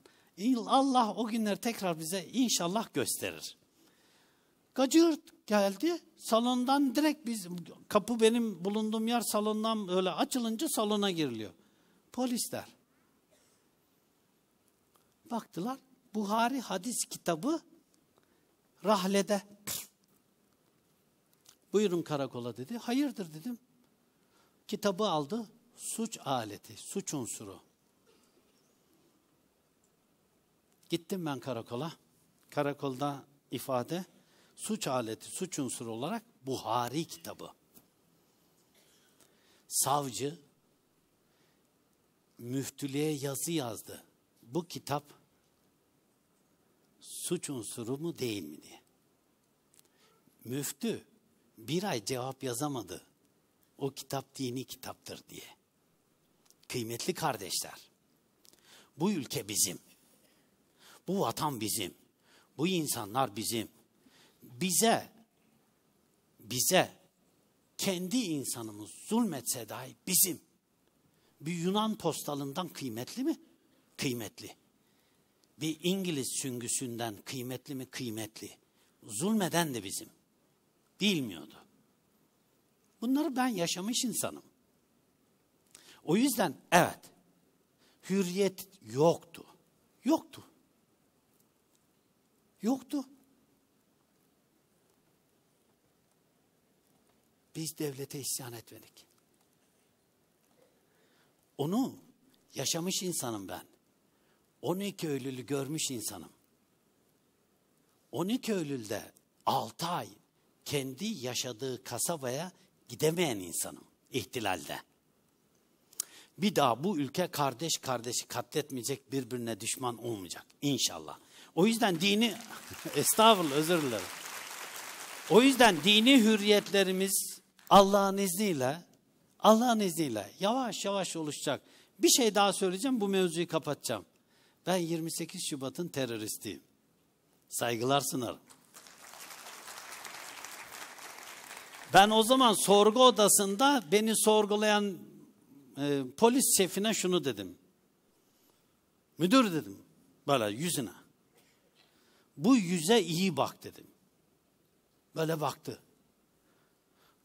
Allah o günleri tekrar bize inşallah gösterir. Gacır geldi. Salondan direkt biz kapı benim bulunduğum yer salondan öyle açılınca salona giriliyor. Polisler. Baktılar Buhari hadis kitabı rahlede. Buyurun karakola dedi. Hayırdır dedim. Kitabı aldı. Suç aleti, suç unsuru. Gittim ben karakola. Karakolda ifade suç aleti, suç unsuru olarak Buhari kitabı. Savcı müftülüğe yazı yazdı. Bu kitap suç unsuru mu değil mi diye. Müftü bir ay cevap yazamadı. O kitap dini kitaptır diye. Kıymetli kardeşler, bu ülke bizim. Bu vatan bizim. Bu insanlar bizim. Bize, bize kendi insanımız zulmetse dahi bizim. Bir Yunan postalından kıymetli mi? Kıymetli. Bir İngiliz süngüsünden kıymetli mi? Kıymetli. Zulmeden de bizim. Bilmiyordu. Bunları ben yaşamış insanım. O yüzden evet, hürriyet yoktu. Yoktu. Yoktu. Biz devlete isyan etmedik. Onu yaşamış insanım ben. 12 Eylül'ü görmüş insanım. 12 Eylül'de 6 ay kendi yaşadığı kasabaya gidemeyen insanım ihtilalde. Bir daha bu ülke kardeş kardeşi katletmeyecek, birbirine düşman olmayacak inşallah. O yüzden dini, estağfurullah özür dilerim. O yüzden dini hürriyetlerimiz Allah'ın izniyle, Allah'ın izniyle yavaş yavaş oluşacak. Bir şey daha söyleyeceğim, bu mevzuyu kapatacağım. Ben 28 Şubat'ın teröristiyim. Saygılar sunarım. Ben o zaman sorgu odasında beni sorgulayan e, polis şefine şunu dedim. Müdür dedim. Böyle yüzüne. Bu yüze iyi bak dedim. Böyle baktı.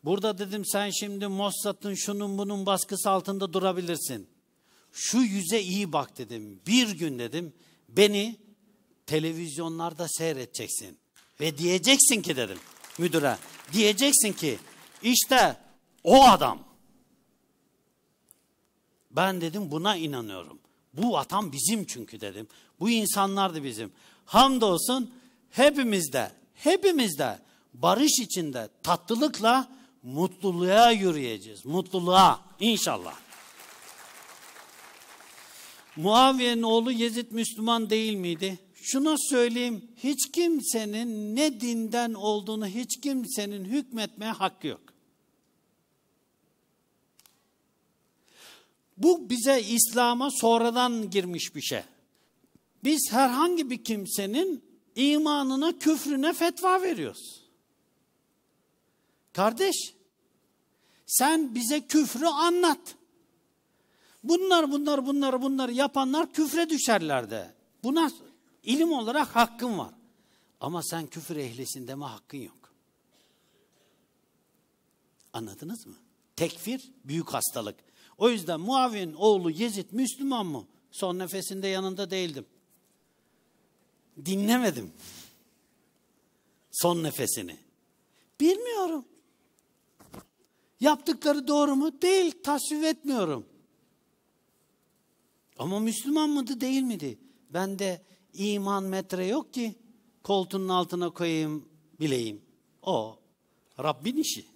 Burada dedim sen şimdi Mossad'ın şunun bunun baskısı altında durabilirsin. Şu yüze iyi bak dedim. Bir gün dedim beni televizyonlarda seyredeceksin. Ve diyeceksin ki dedim müdüre. Diyeceksin ki işte o adam. Ben dedim buna inanıyorum. Bu vatan bizim çünkü dedim. Bu insanlar da bizim hamdolsun hepimizde, hepimizde barış içinde tatlılıkla mutluluğa yürüyeceğiz. Mutluluğa inşallah. Muaviye'nin oğlu Yezid Müslüman değil miydi? Şunu söyleyeyim, hiç kimsenin ne dinden olduğunu hiç kimsenin hükmetmeye hakkı yok. Bu bize İslam'a sonradan girmiş bir şey biz herhangi bir kimsenin imanına, küfrüne fetva veriyoruz. Kardeş, sen bize küfrü anlat. Bunlar, bunlar, bunlar, bunları yapanlar küfre düşerler de. Buna ilim olarak hakkın var. Ama sen küfür ehlisin deme hakkın yok. Anladınız mı? Tekfir büyük hastalık. O yüzden Muavin oğlu Yezid Müslüman mı? Son nefesinde yanında değildim. Dinlemedim. Son nefesini. Bilmiyorum. Yaptıkları doğru mu? Değil. Tasvip etmiyorum. Ama Müslüman mıydı değil miydi? Ben de iman metre yok ki koltuğunun altına koyayım bileyim. O Rabbin işi.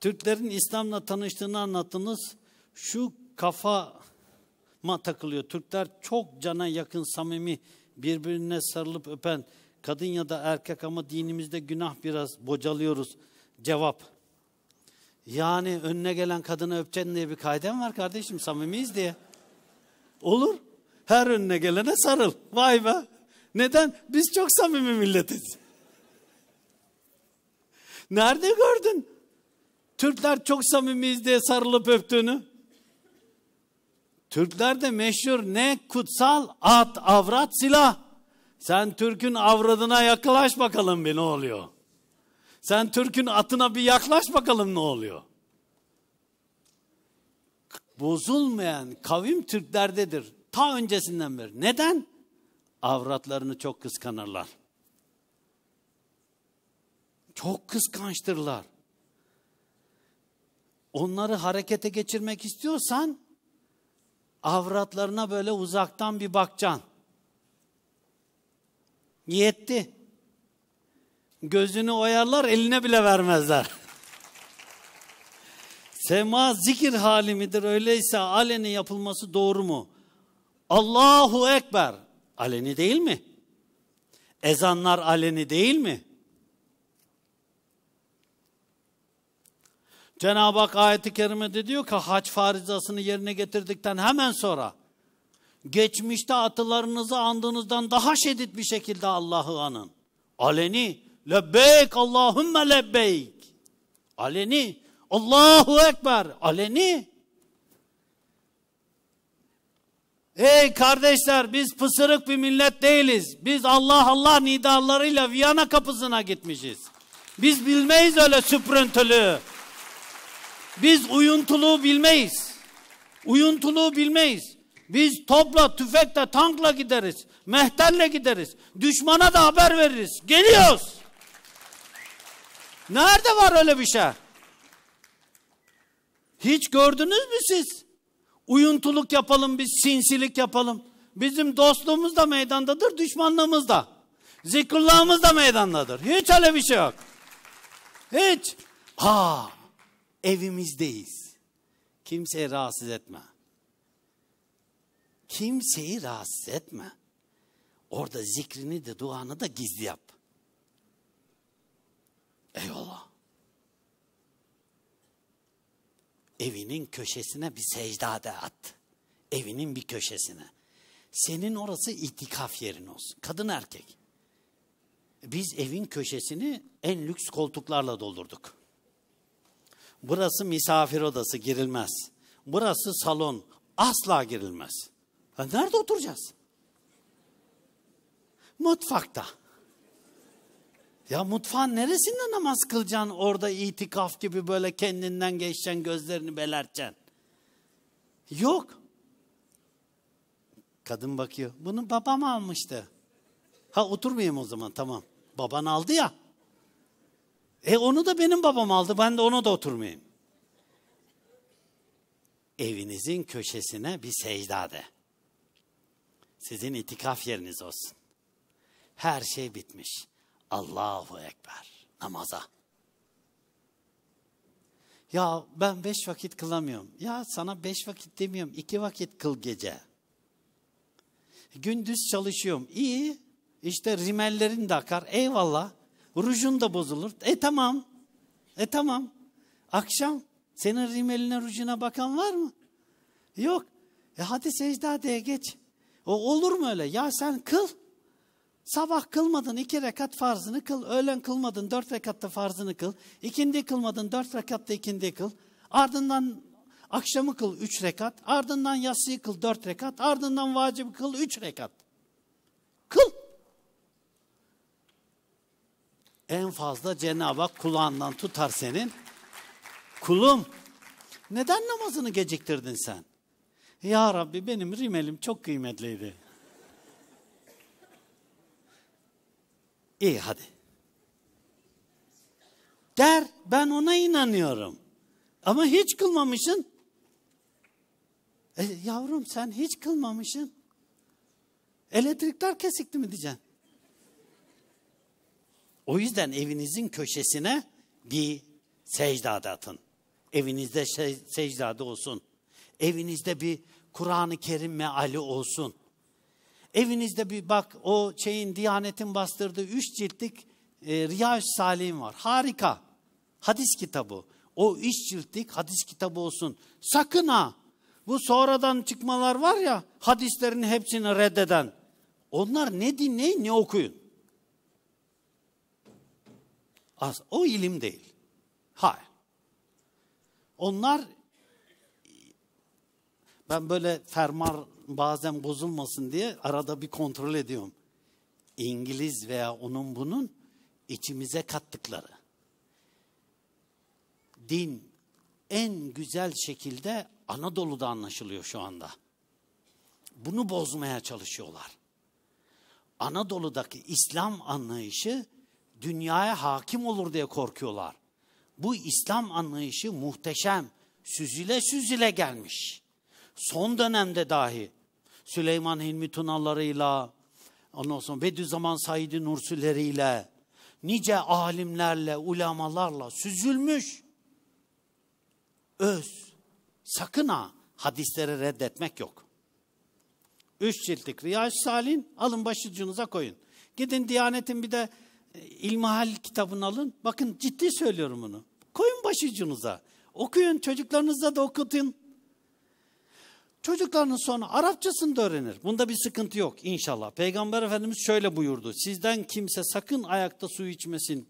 Türklerin İslam'la tanıştığını anlattınız. Şu kafa kafama takılıyor. Türkler çok cana yakın samimi birbirine sarılıp öpen kadın ya da erkek ama dinimizde günah biraz bocalıyoruz. Cevap. Yani önüne gelen kadını öpeceksin diye bir kaydem var kardeşim samimiyiz diye. Olur. Her önüne gelene sarıl. Vay be. Neden? Biz çok samimi milletiz. Nerede gördün? Türkler çok samimiyiz diye sarılıp öptüğünü. Türklerde meşhur ne? Kutsal at, avrat, silah. Sen Türk'ün avradına yaklaş bakalım bir ne oluyor? Sen Türk'ün atına bir yaklaş bakalım ne oluyor? Bozulmayan kavim Türklerdedir. Ta öncesinden beri. Neden? Avratlarını çok kıskanırlar. Çok kıskançtırlar. Onları harekete geçirmek istiyorsan avratlarına böyle uzaktan bir bakcan. Yetti. Gözünü oyarlar, eline bile vermezler. Sema zikir hali midir? Öyleyse aleni yapılması doğru mu? Allahu Ekber. Aleni değil mi? Ezanlar aleni değil mi? Cenab-ı Hak ayeti kerimede diyor ki haç farizasını yerine getirdikten hemen sonra geçmişte atılarınızı andığınızdan daha şiddet bir şekilde Allah'ı anın. Aleni lebbeyk Allahümme lebbeyk. Aleni Allahu Ekber. Aleni. Ey kardeşler biz pısırık bir millet değiliz. Biz Allah Allah nidalarıyla Viyana kapısına gitmişiz. Biz bilmeyiz öyle süprüntülü. Biz uyuntuluğu bilmeyiz. Uyuntuluğu bilmeyiz. Biz topla, tüfekle, tankla gideriz. Mehterle gideriz. Düşmana da haber veririz. Geliyoruz. Nerede var öyle bir şey? Hiç gördünüz mü siz? Uyuntuluk yapalım biz, sinsilik yapalım. Bizim dostluğumuz da meydandadır, düşmanlığımız da. Zikrullahımız da meydandadır. Hiç öyle bir şey yok. Hiç. Aa, evimizdeyiz. Kimseyi rahatsız etme. Kimseyi rahatsız etme. Orada zikrini de duanı da gizli yap. Eyvallah. Evinin köşesine bir secdade at. Evinin bir köşesine. Senin orası itikaf yerin olsun. Kadın erkek. Biz evin köşesini en lüks koltuklarla doldurduk. Burası misafir odası girilmez. Burası salon asla girilmez. Ya nerede oturacağız? Mutfakta. Ya mutfağın neresinde namaz kılacaksın orada itikaf gibi böyle kendinden geçeceksin gözlerini belerteceksin. Yok. Kadın bakıyor. Bunu babam almıştı. Ha oturmayayım o zaman tamam. Baban aldı ya. E onu da benim babam aldı. Ben de ona da oturmayayım. Evinizin köşesine bir de. Sizin itikaf yeriniz olsun. Her şey bitmiş. Allahu Ekber. Namaza. Ya ben beş vakit kılamıyorum. Ya sana beş vakit demiyorum. iki vakit kıl gece. Gündüz çalışıyorum. İyi. İşte rimellerin de akar. Eyvallah. Rujun da bozulur. E tamam. E tamam. Akşam senin rimeline rujuna bakan var mı? Yok. E hadi secdadeye geç. O olur mu öyle? Ya sen kıl. Sabah kılmadın iki rekat farzını kıl. Öğlen kılmadın dört rekatta farzını kıl. İkindi kılmadın dört rekatta ikindi kıl. Ardından akşamı kıl üç rekat. Ardından yatsıyı kıl dört rekat. Ardından vacibi kıl üç rekat. Kıl. En fazla Cenab-ı Hak kulağından tutar senin. Kulum neden namazını geciktirdin sen? Ya Rabbi benim rimelim çok kıymetliydi. İyi hadi. Der ben ona inanıyorum. Ama hiç kılmamışsın. E, yavrum sen hiç kılmamışsın. Elektrikler kesikti mi diyeceksin. O yüzden evinizin köşesine bir secdade atın. Evinizde şey, secdade olsun. Evinizde bir Kur'an-ı Kerim meali olsun. Evinizde bir bak o şeyin Diyanet'in bastırdığı üç ciltlik e, Riyaş Salih'im var. Harika. Hadis kitabı. O üç ciltlik hadis kitabı olsun. Sakın ha. Bu sonradan çıkmalar var ya hadislerin hepsini reddeden. Onlar ne dinleyin ne okuyun. Az, o ilim değil. Hayır. Onlar ben böyle fermar bazen bozulmasın diye arada bir kontrol ediyorum. İngiliz veya onun bunun içimize kattıkları. Din en güzel şekilde Anadolu'da anlaşılıyor şu anda. Bunu bozmaya çalışıyorlar. Anadolu'daki İslam anlayışı dünyaya hakim olur diye korkuyorlar. Bu İslam anlayışı muhteşem, süzüle süzüle gelmiş. Son dönemde dahi Süleyman Hilmi Tunalarıyla, ondan sonra Bediüzzaman Said Nursileriyle, nice alimlerle, ulamalarla süzülmüş. Öz, sakın ha hadisleri reddetmek yok. Üç ciltlik Riyaş Salin alın başucunuza koyun. Gidin Diyanet'in bir de İlmihal kitabını alın. Bakın ciddi söylüyorum bunu. Koyun başucunuza. Okuyun çocuklarınızla da okutun. Çocuklarının sonra Arapçasını da öğrenir. Bunda bir sıkıntı yok inşallah. Peygamber Efendimiz şöyle buyurdu. Sizden kimse sakın ayakta su içmesin.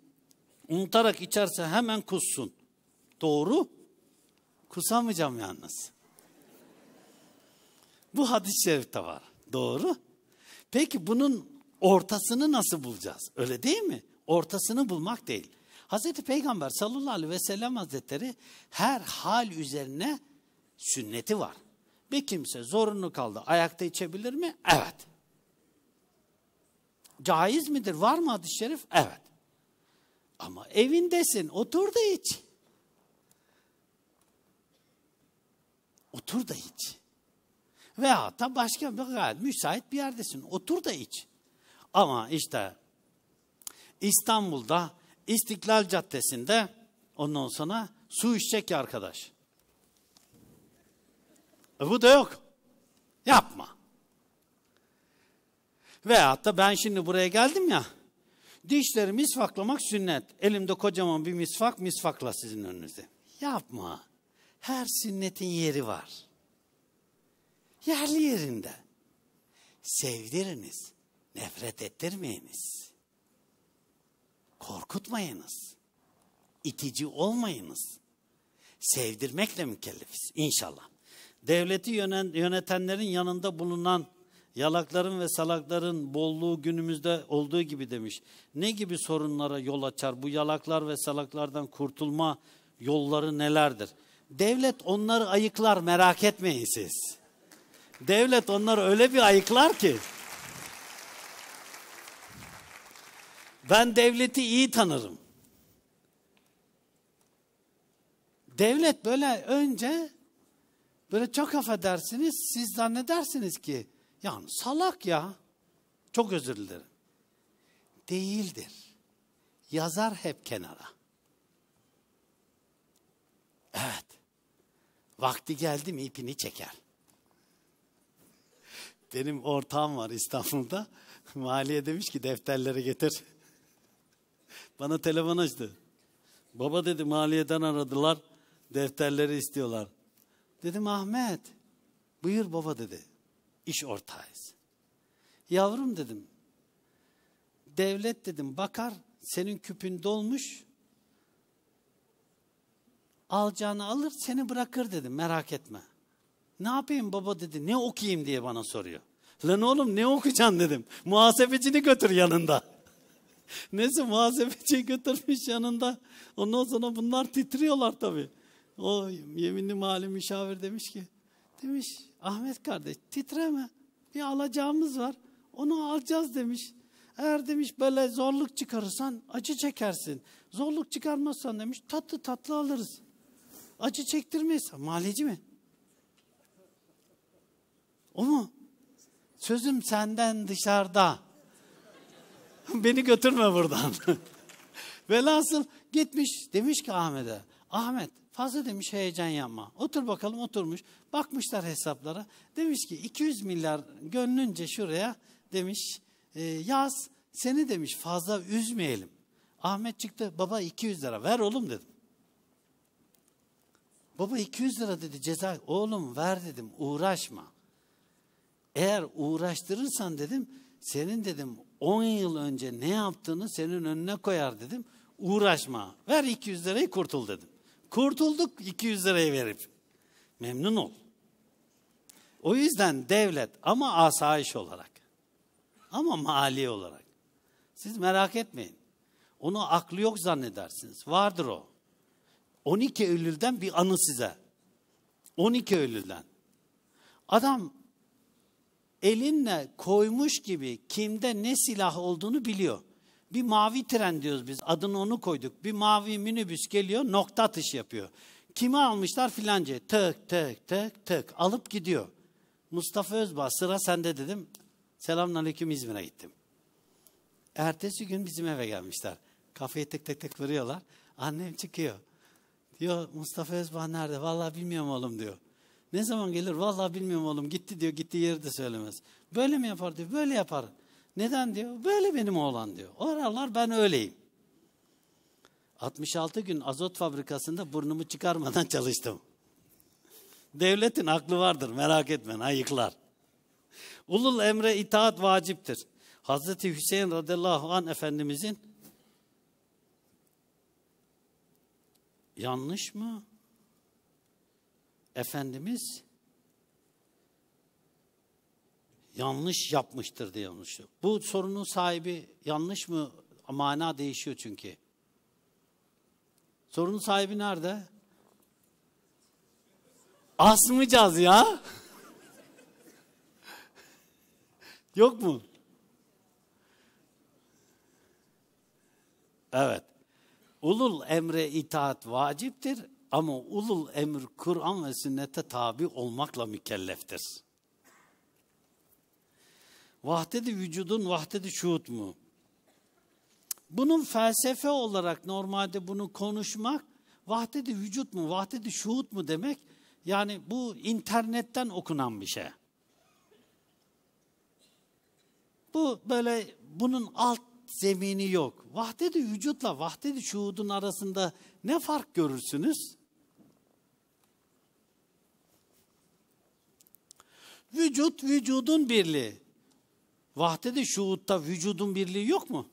Unutarak içerse hemen kussun. Doğru. Kusamayacağım yalnız. Bu hadis-i şerifte var. Doğru. Peki bunun ortasını nasıl bulacağız? Öyle değil mi? Ortasını bulmak değil. Hazreti Peygamber sallallahu aleyhi ve sellem hazretleri her hal üzerine sünneti var. Bir kimse zorunlu kaldı. Ayakta içebilir mi? Evet. Caiz midir? Var mı hadis-i şerif? Evet. Ama evindesin. Otur da iç. Otur da iç. Veya da başka bir gayet müsait bir yerdesin. Otur da iç. Ama işte İstanbul'da İstiklal Caddesi'nde ondan sonra su içecek ya arkadaş. E bu da yok. Yapma. Veyahut da ben şimdi buraya geldim ya. Dişleri misvaklamak sünnet. Elimde kocaman bir misvak, misvakla sizin önünüzde. Yapma. Her sünnetin yeri var. Yerli yerinde. Sevdiriniz. Nefret ettirmeyiniz. Korkutmayınız. İtici olmayınız. Sevdirmekle mükellefiz inşallah. Devleti yönen, yönetenlerin yanında bulunan yalakların ve salakların bolluğu günümüzde olduğu gibi demiş. Ne gibi sorunlara yol açar? Bu yalaklar ve salaklardan kurtulma yolları nelerdir? Devlet onları ayıklar merak etmeyin siz. Devlet onları öyle bir ayıklar ki. Ben devleti iyi tanırım. Devlet böyle önce böyle çok affedersiniz siz zannedersiniz ki yani salak ya. Çok özür dilerim. Değildir. Yazar hep kenara. Evet. Vakti geldi mi ipini çeker. Benim ortağım var İstanbul'da. Maliye demiş ki defterleri getir. Bana telefon açtı. Baba dedi maliyeden aradılar. Defterleri istiyorlar. Dedim Ahmet. Buyur baba dedi. İş ortağıyız. Yavrum dedim. Devlet dedim bakar senin küpün dolmuş. Alacağını alır seni bırakır dedim merak etme. Ne yapayım baba dedi ne okuyayım diye bana soruyor. Lan oğlum ne okuyacaksın dedim. Muhasebecini götür yanında. Neyse muhasebeciyi götürmüş yanında. Ondan sonra bunlar titriyorlar tabii. O yeminli mali müşavir demiş ki, demiş Ahmet kardeş titreme bir alacağımız var onu alacağız demiş. Eğer demiş böyle zorluk çıkarırsan acı çekersin. Zorluk çıkarmazsan demiş tatlı tatlı alırız. Acı çektirmeyiz. Maliyeci mi? O mu? Sözüm senden dışarıda. Beni götürme buradan. Velhasıl gitmiş demiş ki Ahmet'e. Ahmet fazla demiş heyecan yapma. Otur bakalım oturmuş. Bakmışlar hesaplara. Demiş ki 200 milyar gönlünce şuraya demiş. E, yaz seni demiş fazla üzmeyelim. Ahmet çıktı baba 200 lira ver oğlum dedim. Baba 200 lira dedi ceza. Oğlum ver dedim uğraşma. Eğer uğraştırırsan dedim senin dedim 10 yıl önce ne yaptığını senin önüne koyar dedim. Uğraşma. Ver 200 lirayı kurtul dedim. Kurtulduk 200 lirayı verip. Memnun ol. O yüzden devlet ama asayiş olarak. Ama mali olarak. Siz merak etmeyin. Onu aklı yok zannedersiniz. Vardır o. 12 Eylül'den bir anı size. 12 Eylül'den. Adam elinle koymuş gibi kimde ne silah olduğunu biliyor. Bir mavi tren diyoruz biz adını onu koyduk. Bir mavi minibüs geliyor nokta atış yapıyor. Kimi almışlar filanca tık tık tık tık alıp gidiyor. Mustafa Özbağ sıra sende dedim. Selamun İzmir'e gittim. Ertesi gün bizim eve gelmişler. Kafayı tek tek tek vuruyorlar. Annem çıkıyor. Diyor Mustafa Özbağ nerede? Vallahi bilmiyorum oğlum diyor. Ne zaman gelir? Vallahi bilmiyorum oğlum gitti diyor gitti yeri de söylemez. Böyle mi yapar diyor böyle yapar. Neden diyor? Böyle benim oğlan diyor. Oralar ben öyleyim. 66 gün azot fabrikasında burnumu çıkarmadan çalıştım. Devletin aklı vardır merak etmeyin ayıklar. Ulul emre itaat vaciptir. Hazreti Hüseyin radıyallahu an Efendimizin yanlış mı? Efendimiz yanlış yapmıştır diye konuşuyor. Bu sorunun sahibi yanlış mı? Mana değişiyor çünkü. Sorunun sahibi nerede? Asmayacağız ya. Yok mu? Evet. Ulul emre itaat vaciptir. Ama ulul emir Kur'an ve sünnete tabi olmakla mükelleftir. Vahdedi vücudun vahdedi şuhut mu? Bunun felsefe olarak normalde bunu konuşmak vahdedi vücut mu, vahdedi şuhut mu demek yani bu internetten okunan bir şey. Bu böyle bunun alt zemini yok. Vahdedi vücutla vahdedi şuhudun arasında ne fark görürsünüz? Vücut vücudun birliği. Vahdede şuutta vücudun birliği yok mu?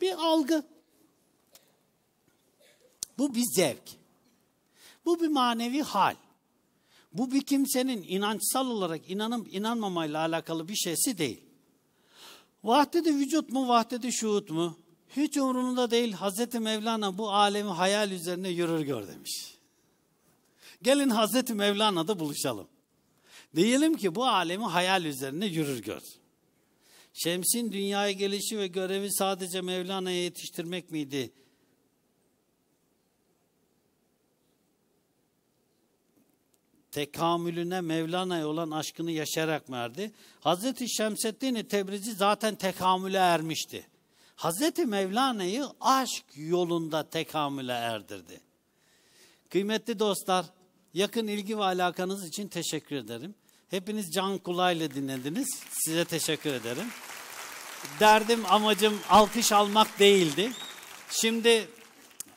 Bir algı. Bu bir zevk. Bu bir manevi hal. Bu bir kimsenin inançsal olarak inanıp inanmamayla alakalı bir şeysi değil. Vahdede vücut mu, vahdede şuut mu? Hiç umurumda değil Hazreti Mevlana bu alemi hayal üzerine yürür gör demiş. Gelin Hazreti Mevlana'da buluşalım. Diyelim ki bu alemi hayal üzerine yürür gör. Şems'in dünyaya gelişi ve görevi sadece Mevlana'ya yetiştirmek miydi? tekamülüne Mevlana'ya olan aşkını yaşayarak erdi? Hazreti Şemseddin Tebrizi zaten tekamüle ermişti. Hazreti Mevlana'yı aşk yolunda tekamüle erdirdi. Kıymetli dostlar, yakın ilgi ve alakanız için teşekkür ederim. Hepiniz can kulağıyla dinlediniz. Size teşekkür ederim. Derdim, amacım alkış almak değildi. Şimdi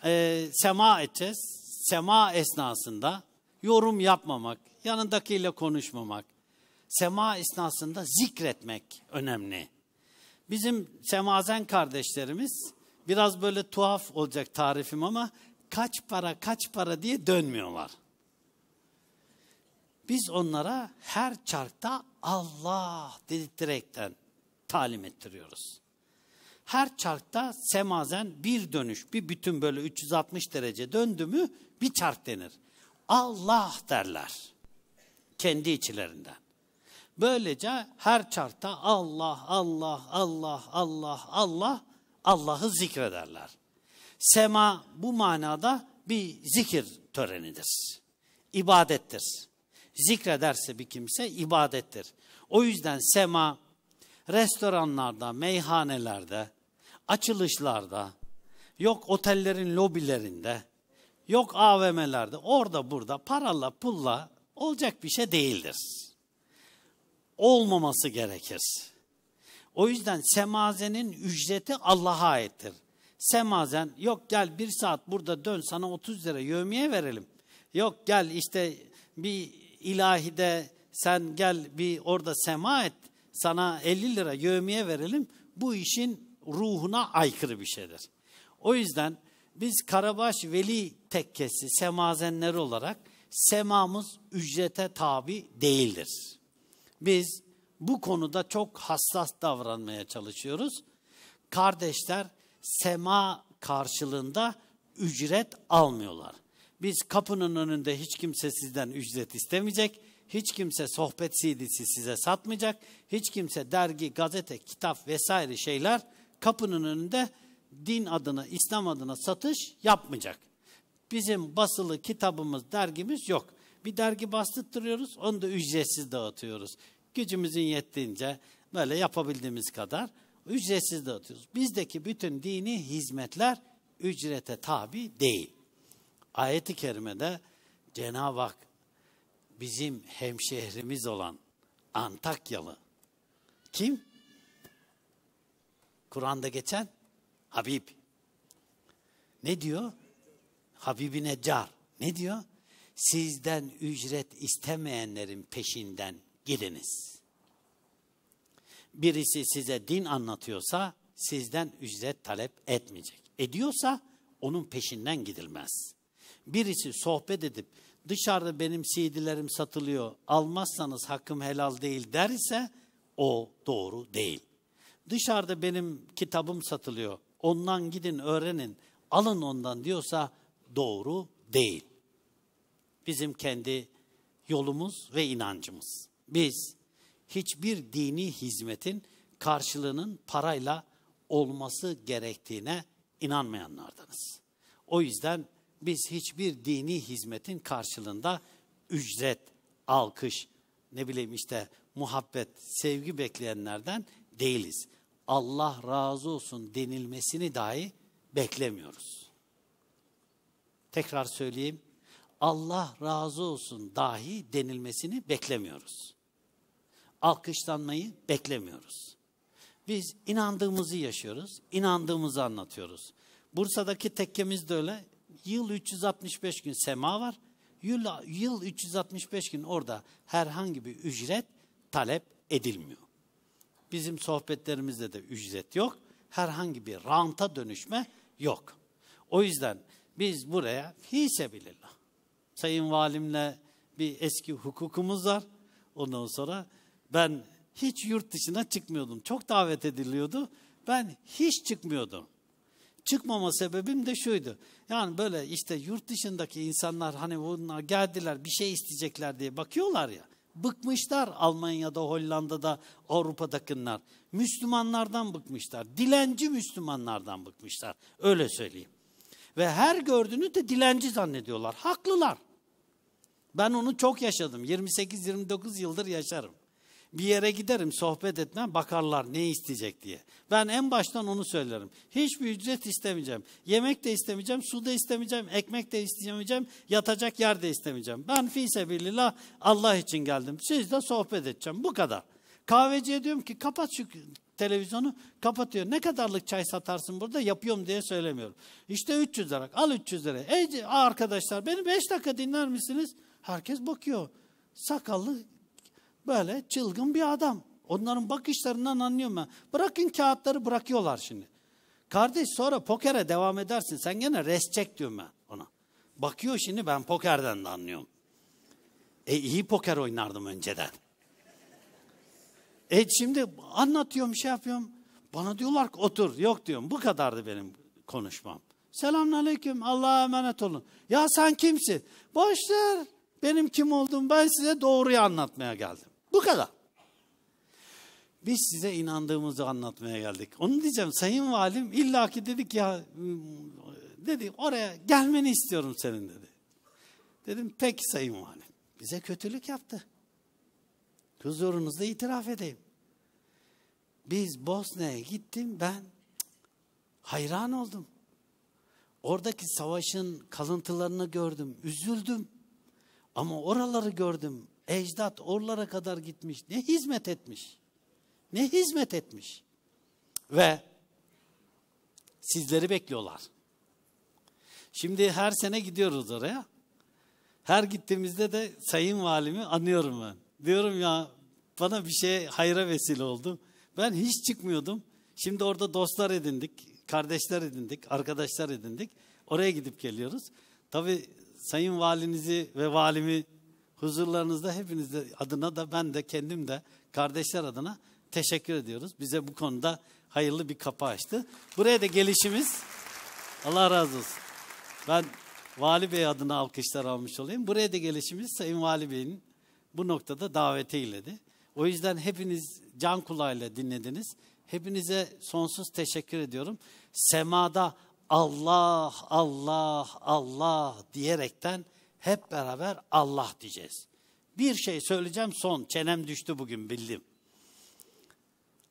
e, sema edeceğiz. Sema esnasında yorum yapmamak, yanındakiyle konuşmamak, sema esnasında zikretmek önemli. Bizim semazen kardeşlerimiz biraz böyle tuhaf olacak tarifim ama kaç para kaç para diye dönmüyorlar. Biz onlara her çarkta Allah dedirttirekten talim ettiriyoruz. Her çarkta semazen bir dönüş, bir bütün böyle 360 derece döndü mü bir çark denir. Allah derler kendi içlerinden. Böylece her çarta Allah, Allah, Allah, Allah, Allah, Allah'ı zikrederler. Sema bu manada bir zikir törenidir. İbadettir. Zikrederse bir kimse ibadettir. O yüzden sema restoranlarda, meyhanelerde, açılışlarda, yok otellerin lobilerinde, yok AVM'lerde, orada burada paralla pulla olacak bir şey değildir olmaması gerekir. O yüzden semazenin ücreti Allah'a aittir. Semazen yok gel bir saat burada dön sana 30 lira yövmiye verelim. Yok gel işte bir ilahide sen gel bir orada sema et sana 50 lira yövmiye verelim. Bu işin ruhuna aykırı bir şeydir. O yüzden biz Karabaş Veli Tekkesi semazenleri olarak semamız ücrete tabi değildir. Biz bu konuda çok hassas davranmaya çalışıyoruz. Kardeşler sema karşılığında ücret almıyorlar. Biz kapının önünde hiç kimse sizden ücret istemeyecek. Hiç kimse sohbet CD'si size satmayacak. Hiç kimse dergi, gazete, kitap vesaire şeyler kapının önünde din adına, İslam adına satış yapmayacak. Bizim basılı kitabımız, dergimiz yok. Bir dergi bastırtırıyoruz, onu da ücretsiz dağıtıyoruz. Gücümüzün yettiğince böyle yapabildiğimiz kadar ücretsiz dağıtıyoruz. Bizdeki bütün dini hizmetler ücrete tabi değil. Ayet-i kerimede Cenab-ı Hak bizim hemşehrimiz olan Antakyalı kim? Kur'an'da geçen Habib. Ne diyor? Habibi Neccar. Ne diyor? sizden ücret istemeyenlerin peşinden gidiniz. Birisi size din anlatıyorsa sizden ücret talep etmeyecek. Ediyorsa onun peşinden gidilmez. Birisi sohbet edip dışarıda benim CD'lerim satılıyor almazsanız hakkım helal değil der ise o doğru değil. Dışarıda benim kitabım satılıyor ondan gidin öğrenin alın ondan diyorsa doğru değil bizim kendi yolumuz ve inancımız. Biz hiçbir dini hizmetin karşılığının parayla olması gerektiğine inanmayanlardanız. O yüzden biz hiçbir dini hizmetin karşılığında ücret, alkış, ne bileyim işte muhabbet, sevgi bekleyenlerden değiliz. Allah razı olsun denilmesini dahi beklemiyoruz. Tekrar söyleyeyim. Allah razı olsun dahi denilmesini beklemiyoruz. Alkışlanmayı beklemiyoruz. Biz inandığımızı yaşıyoruz, inandığımızı anlatıyoruz. Bursa'daki tekkemiz de öyle. Yıl 365 gün sema var. Yıl, yıl 365 gün orada herhangi bir ücret talep edilmiyor. Bizim sohbetlerimizde de ücret yok. Herhangi bir ranta dönüşme yok. O yüzden biz buraya fisebilillah sayın valimle bir eski hukukumuz var. Ondan sonra ben hiç yurt dışına çıkmıyordum. Çok davet ediliyordu. Ben hiç çıkmıyordum. Çıkmama sebebim de şuydu. Yani böyle işte yurt dışındaki insanlar hani bunlar geldiler bir şey isteyecekler diye bakıyorlar ya. Bıkmışlar Almanya'da, Hollanda'da, Avrupa'dakiler. Müslümanlardan bıkmışlar. Dilenci Müslümanlardan bıkmışlar. Öyle söyleyeyim. Ve her gördüğünü de dilenci zannediyorlar. Haklılar. Ben onu çok yaşadım. 28-29 yıldır yaşarım. Bir yere giderim sohbet etmem bakarlar ne isteyecek diye. Ben en baştan onu söylerim. Hiçbir ücret istemeyeceğim. Yemek de istemeyeceğim, su da istemeyeceğim, ekmek de istemeyeceğim, yatacak yer de istemeyeceğim. Ben fi sebilillah Allah için geldim. Sizle sohbet edeceğim bu kadar. Kahveciye diyorum ki kapat şu televizyonu kapatıyor. Ne kadarlık çay satarsın burada yapıyorum diye söylemiyorum. İşte 300 lira al 300 lira. Ey arkadaşlar beni 5 dakika dinler misiniz? Herkes bakıyor. Sakallı böyle çılgın bir adam. Onların bakışlarından anlıyorum ben. Bırakın kağıtları bırakıyorlar şimdi. Kardeş sonra pokere devam edersin. Sen gene rest çek diyorum ben ona. Bakıyor şimdi ben pokerden de anlıyorum. E iyi poker oynardım önceden. E şimdi anlatıyorum şey yapıyorum. Bana diyorlar ki otur. Yok diyorum bu kadardı benim konuşmam. Selamünaleyküm Allah'a emanet olun. Ya sen kimsin? Boş ver. Benim kim olduğumu ben size doğruyu anlatmaya geldim. Bu kadar. Biz size inandığımızı anlatmaya geldik. Onu diyeceğim sayın valim illaki dedik ya ıı, dedi oraya gelmeni istiyorum senin dedi. Dedim peki sayın valim. Bize kötülük yaptı. Huzurunuzda itiraf edeyim. Biz Bosna'ya gittim ben hayran oldum. Oradaki savaşın kalıntılarını gördüm, üzüldüm. Ama oraları gördüm. Ecdat oralara kadar gitmiş. Ne hizmet etmiş. Ne hizmet etmiş. Ve sizleri bekliyorlar. Şimdi her sene gidiyoruz oraya. Her gittiğimizde de sayın valimi anıyorum ben. Diyorum ya bana bir şey hayra vesile oldu. Ben hiç çıkmıyordum. Şimdi orada dostlar edindik, kardeşler edindik, arkadaşlar edindik. Oraya gidip geliyoruz. Tabii sayın valinizi ve valimi huzurlarınızda hepinizde adına da ben de kendim de kardeşler adına teşekkür ediyoruz. Bize bu konuda hayırlı bir kapı açtı. Buraya da gelişimiz Allah razı olsun. Ben Vali Bey adına alkışlar almış olayım. Buraya da gelişimiz Sayın Vali Bey'in bu noktada davete iledi. O yüzden hepiniz can kulağıyla dinlediniz. Hepinize sonsuz teşekkür ediyorum. Semada Allah, Allah, Allah diyerekten hep beraber Allah diyeceğiz. Bir şey söyleyeceğim son. Çenem düştü bugün bildim.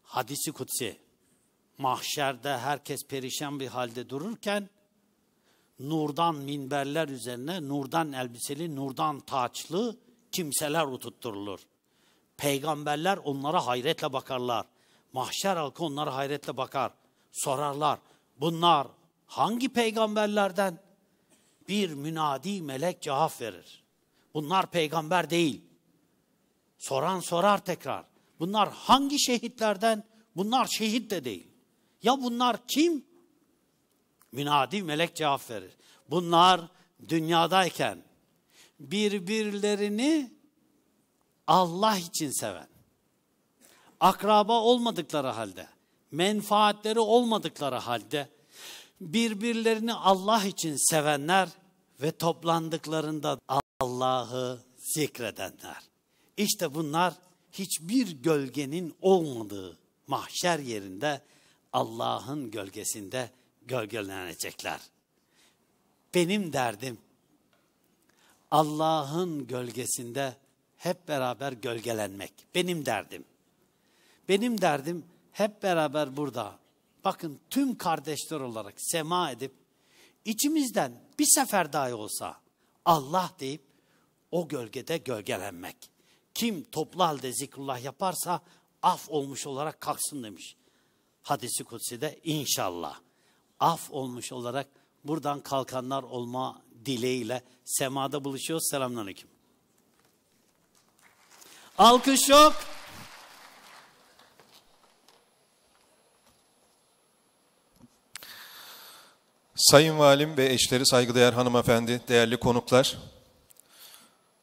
Hadisi kutsi. Mahşerde herkes perişan bir halde dururken nurdan minberler üzerine nurdan elbiseli, nurdan taçlı kimseler oturtturulur. Peygamberler onlara hayretle bakarlar. Mahşer halkı onlara hayretle bakar. Sorarlar. Bunlar hangi peygamberlerden? Bir münadi melek cevap verir. Bunlar peygamber değil. Soran sorar tekrar. Bunlar hangi şehitlerden? Bunlar şehit de değil. Ya bunlar kim? Münadi melek cevap verir. Bunlar dünyadayken birbirlerini Allah için seven, akraba olmadıkları halde, menfaatleri olmadıkları halde birbirlerini Allah için sevenler ve toplandıklarında Allah'ı zikredenler. İşte bunlar hiçbir gölgenin olmadığı mahşer yerinde Allah'ın gölgesinde gölgelenecekler. Benim derdim Allah'ın gölgesinde hep beraber gölgelenmek. Benim derdim. Benim derdim hep beraber burada bakın tüm kardeşler olarak sema edip içimizden bir sefer dahi olsa Allah deyip o gölgede gölgelenmek. Kim toplu halde zikrullah yaparsa af olmuş olarak kalksın demiş. Hadisi kutsi de inşallah. Af olmuş olarak buradan kalkanlar olma dileğiyle semada buluşuyoruz. Selamünaleyküm. Alkış yok. Sayın Valim ve eşleri saygıdeğer hanımefendi, değerli konuklar.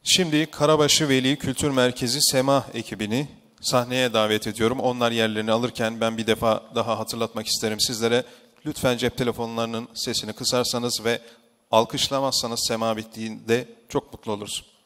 Şimdi Karabaşı Veli Kültür Merkezi Sema ekibini sahneye davet ediyorum. Onlar yerlerini alırken ben bir defa daha hatırlatmak isterim sizlere. Lütfen cep telefonlarının sesini kısarsanız ve alkışlamazsanız sema bittiğinde çok mutlu oluruz.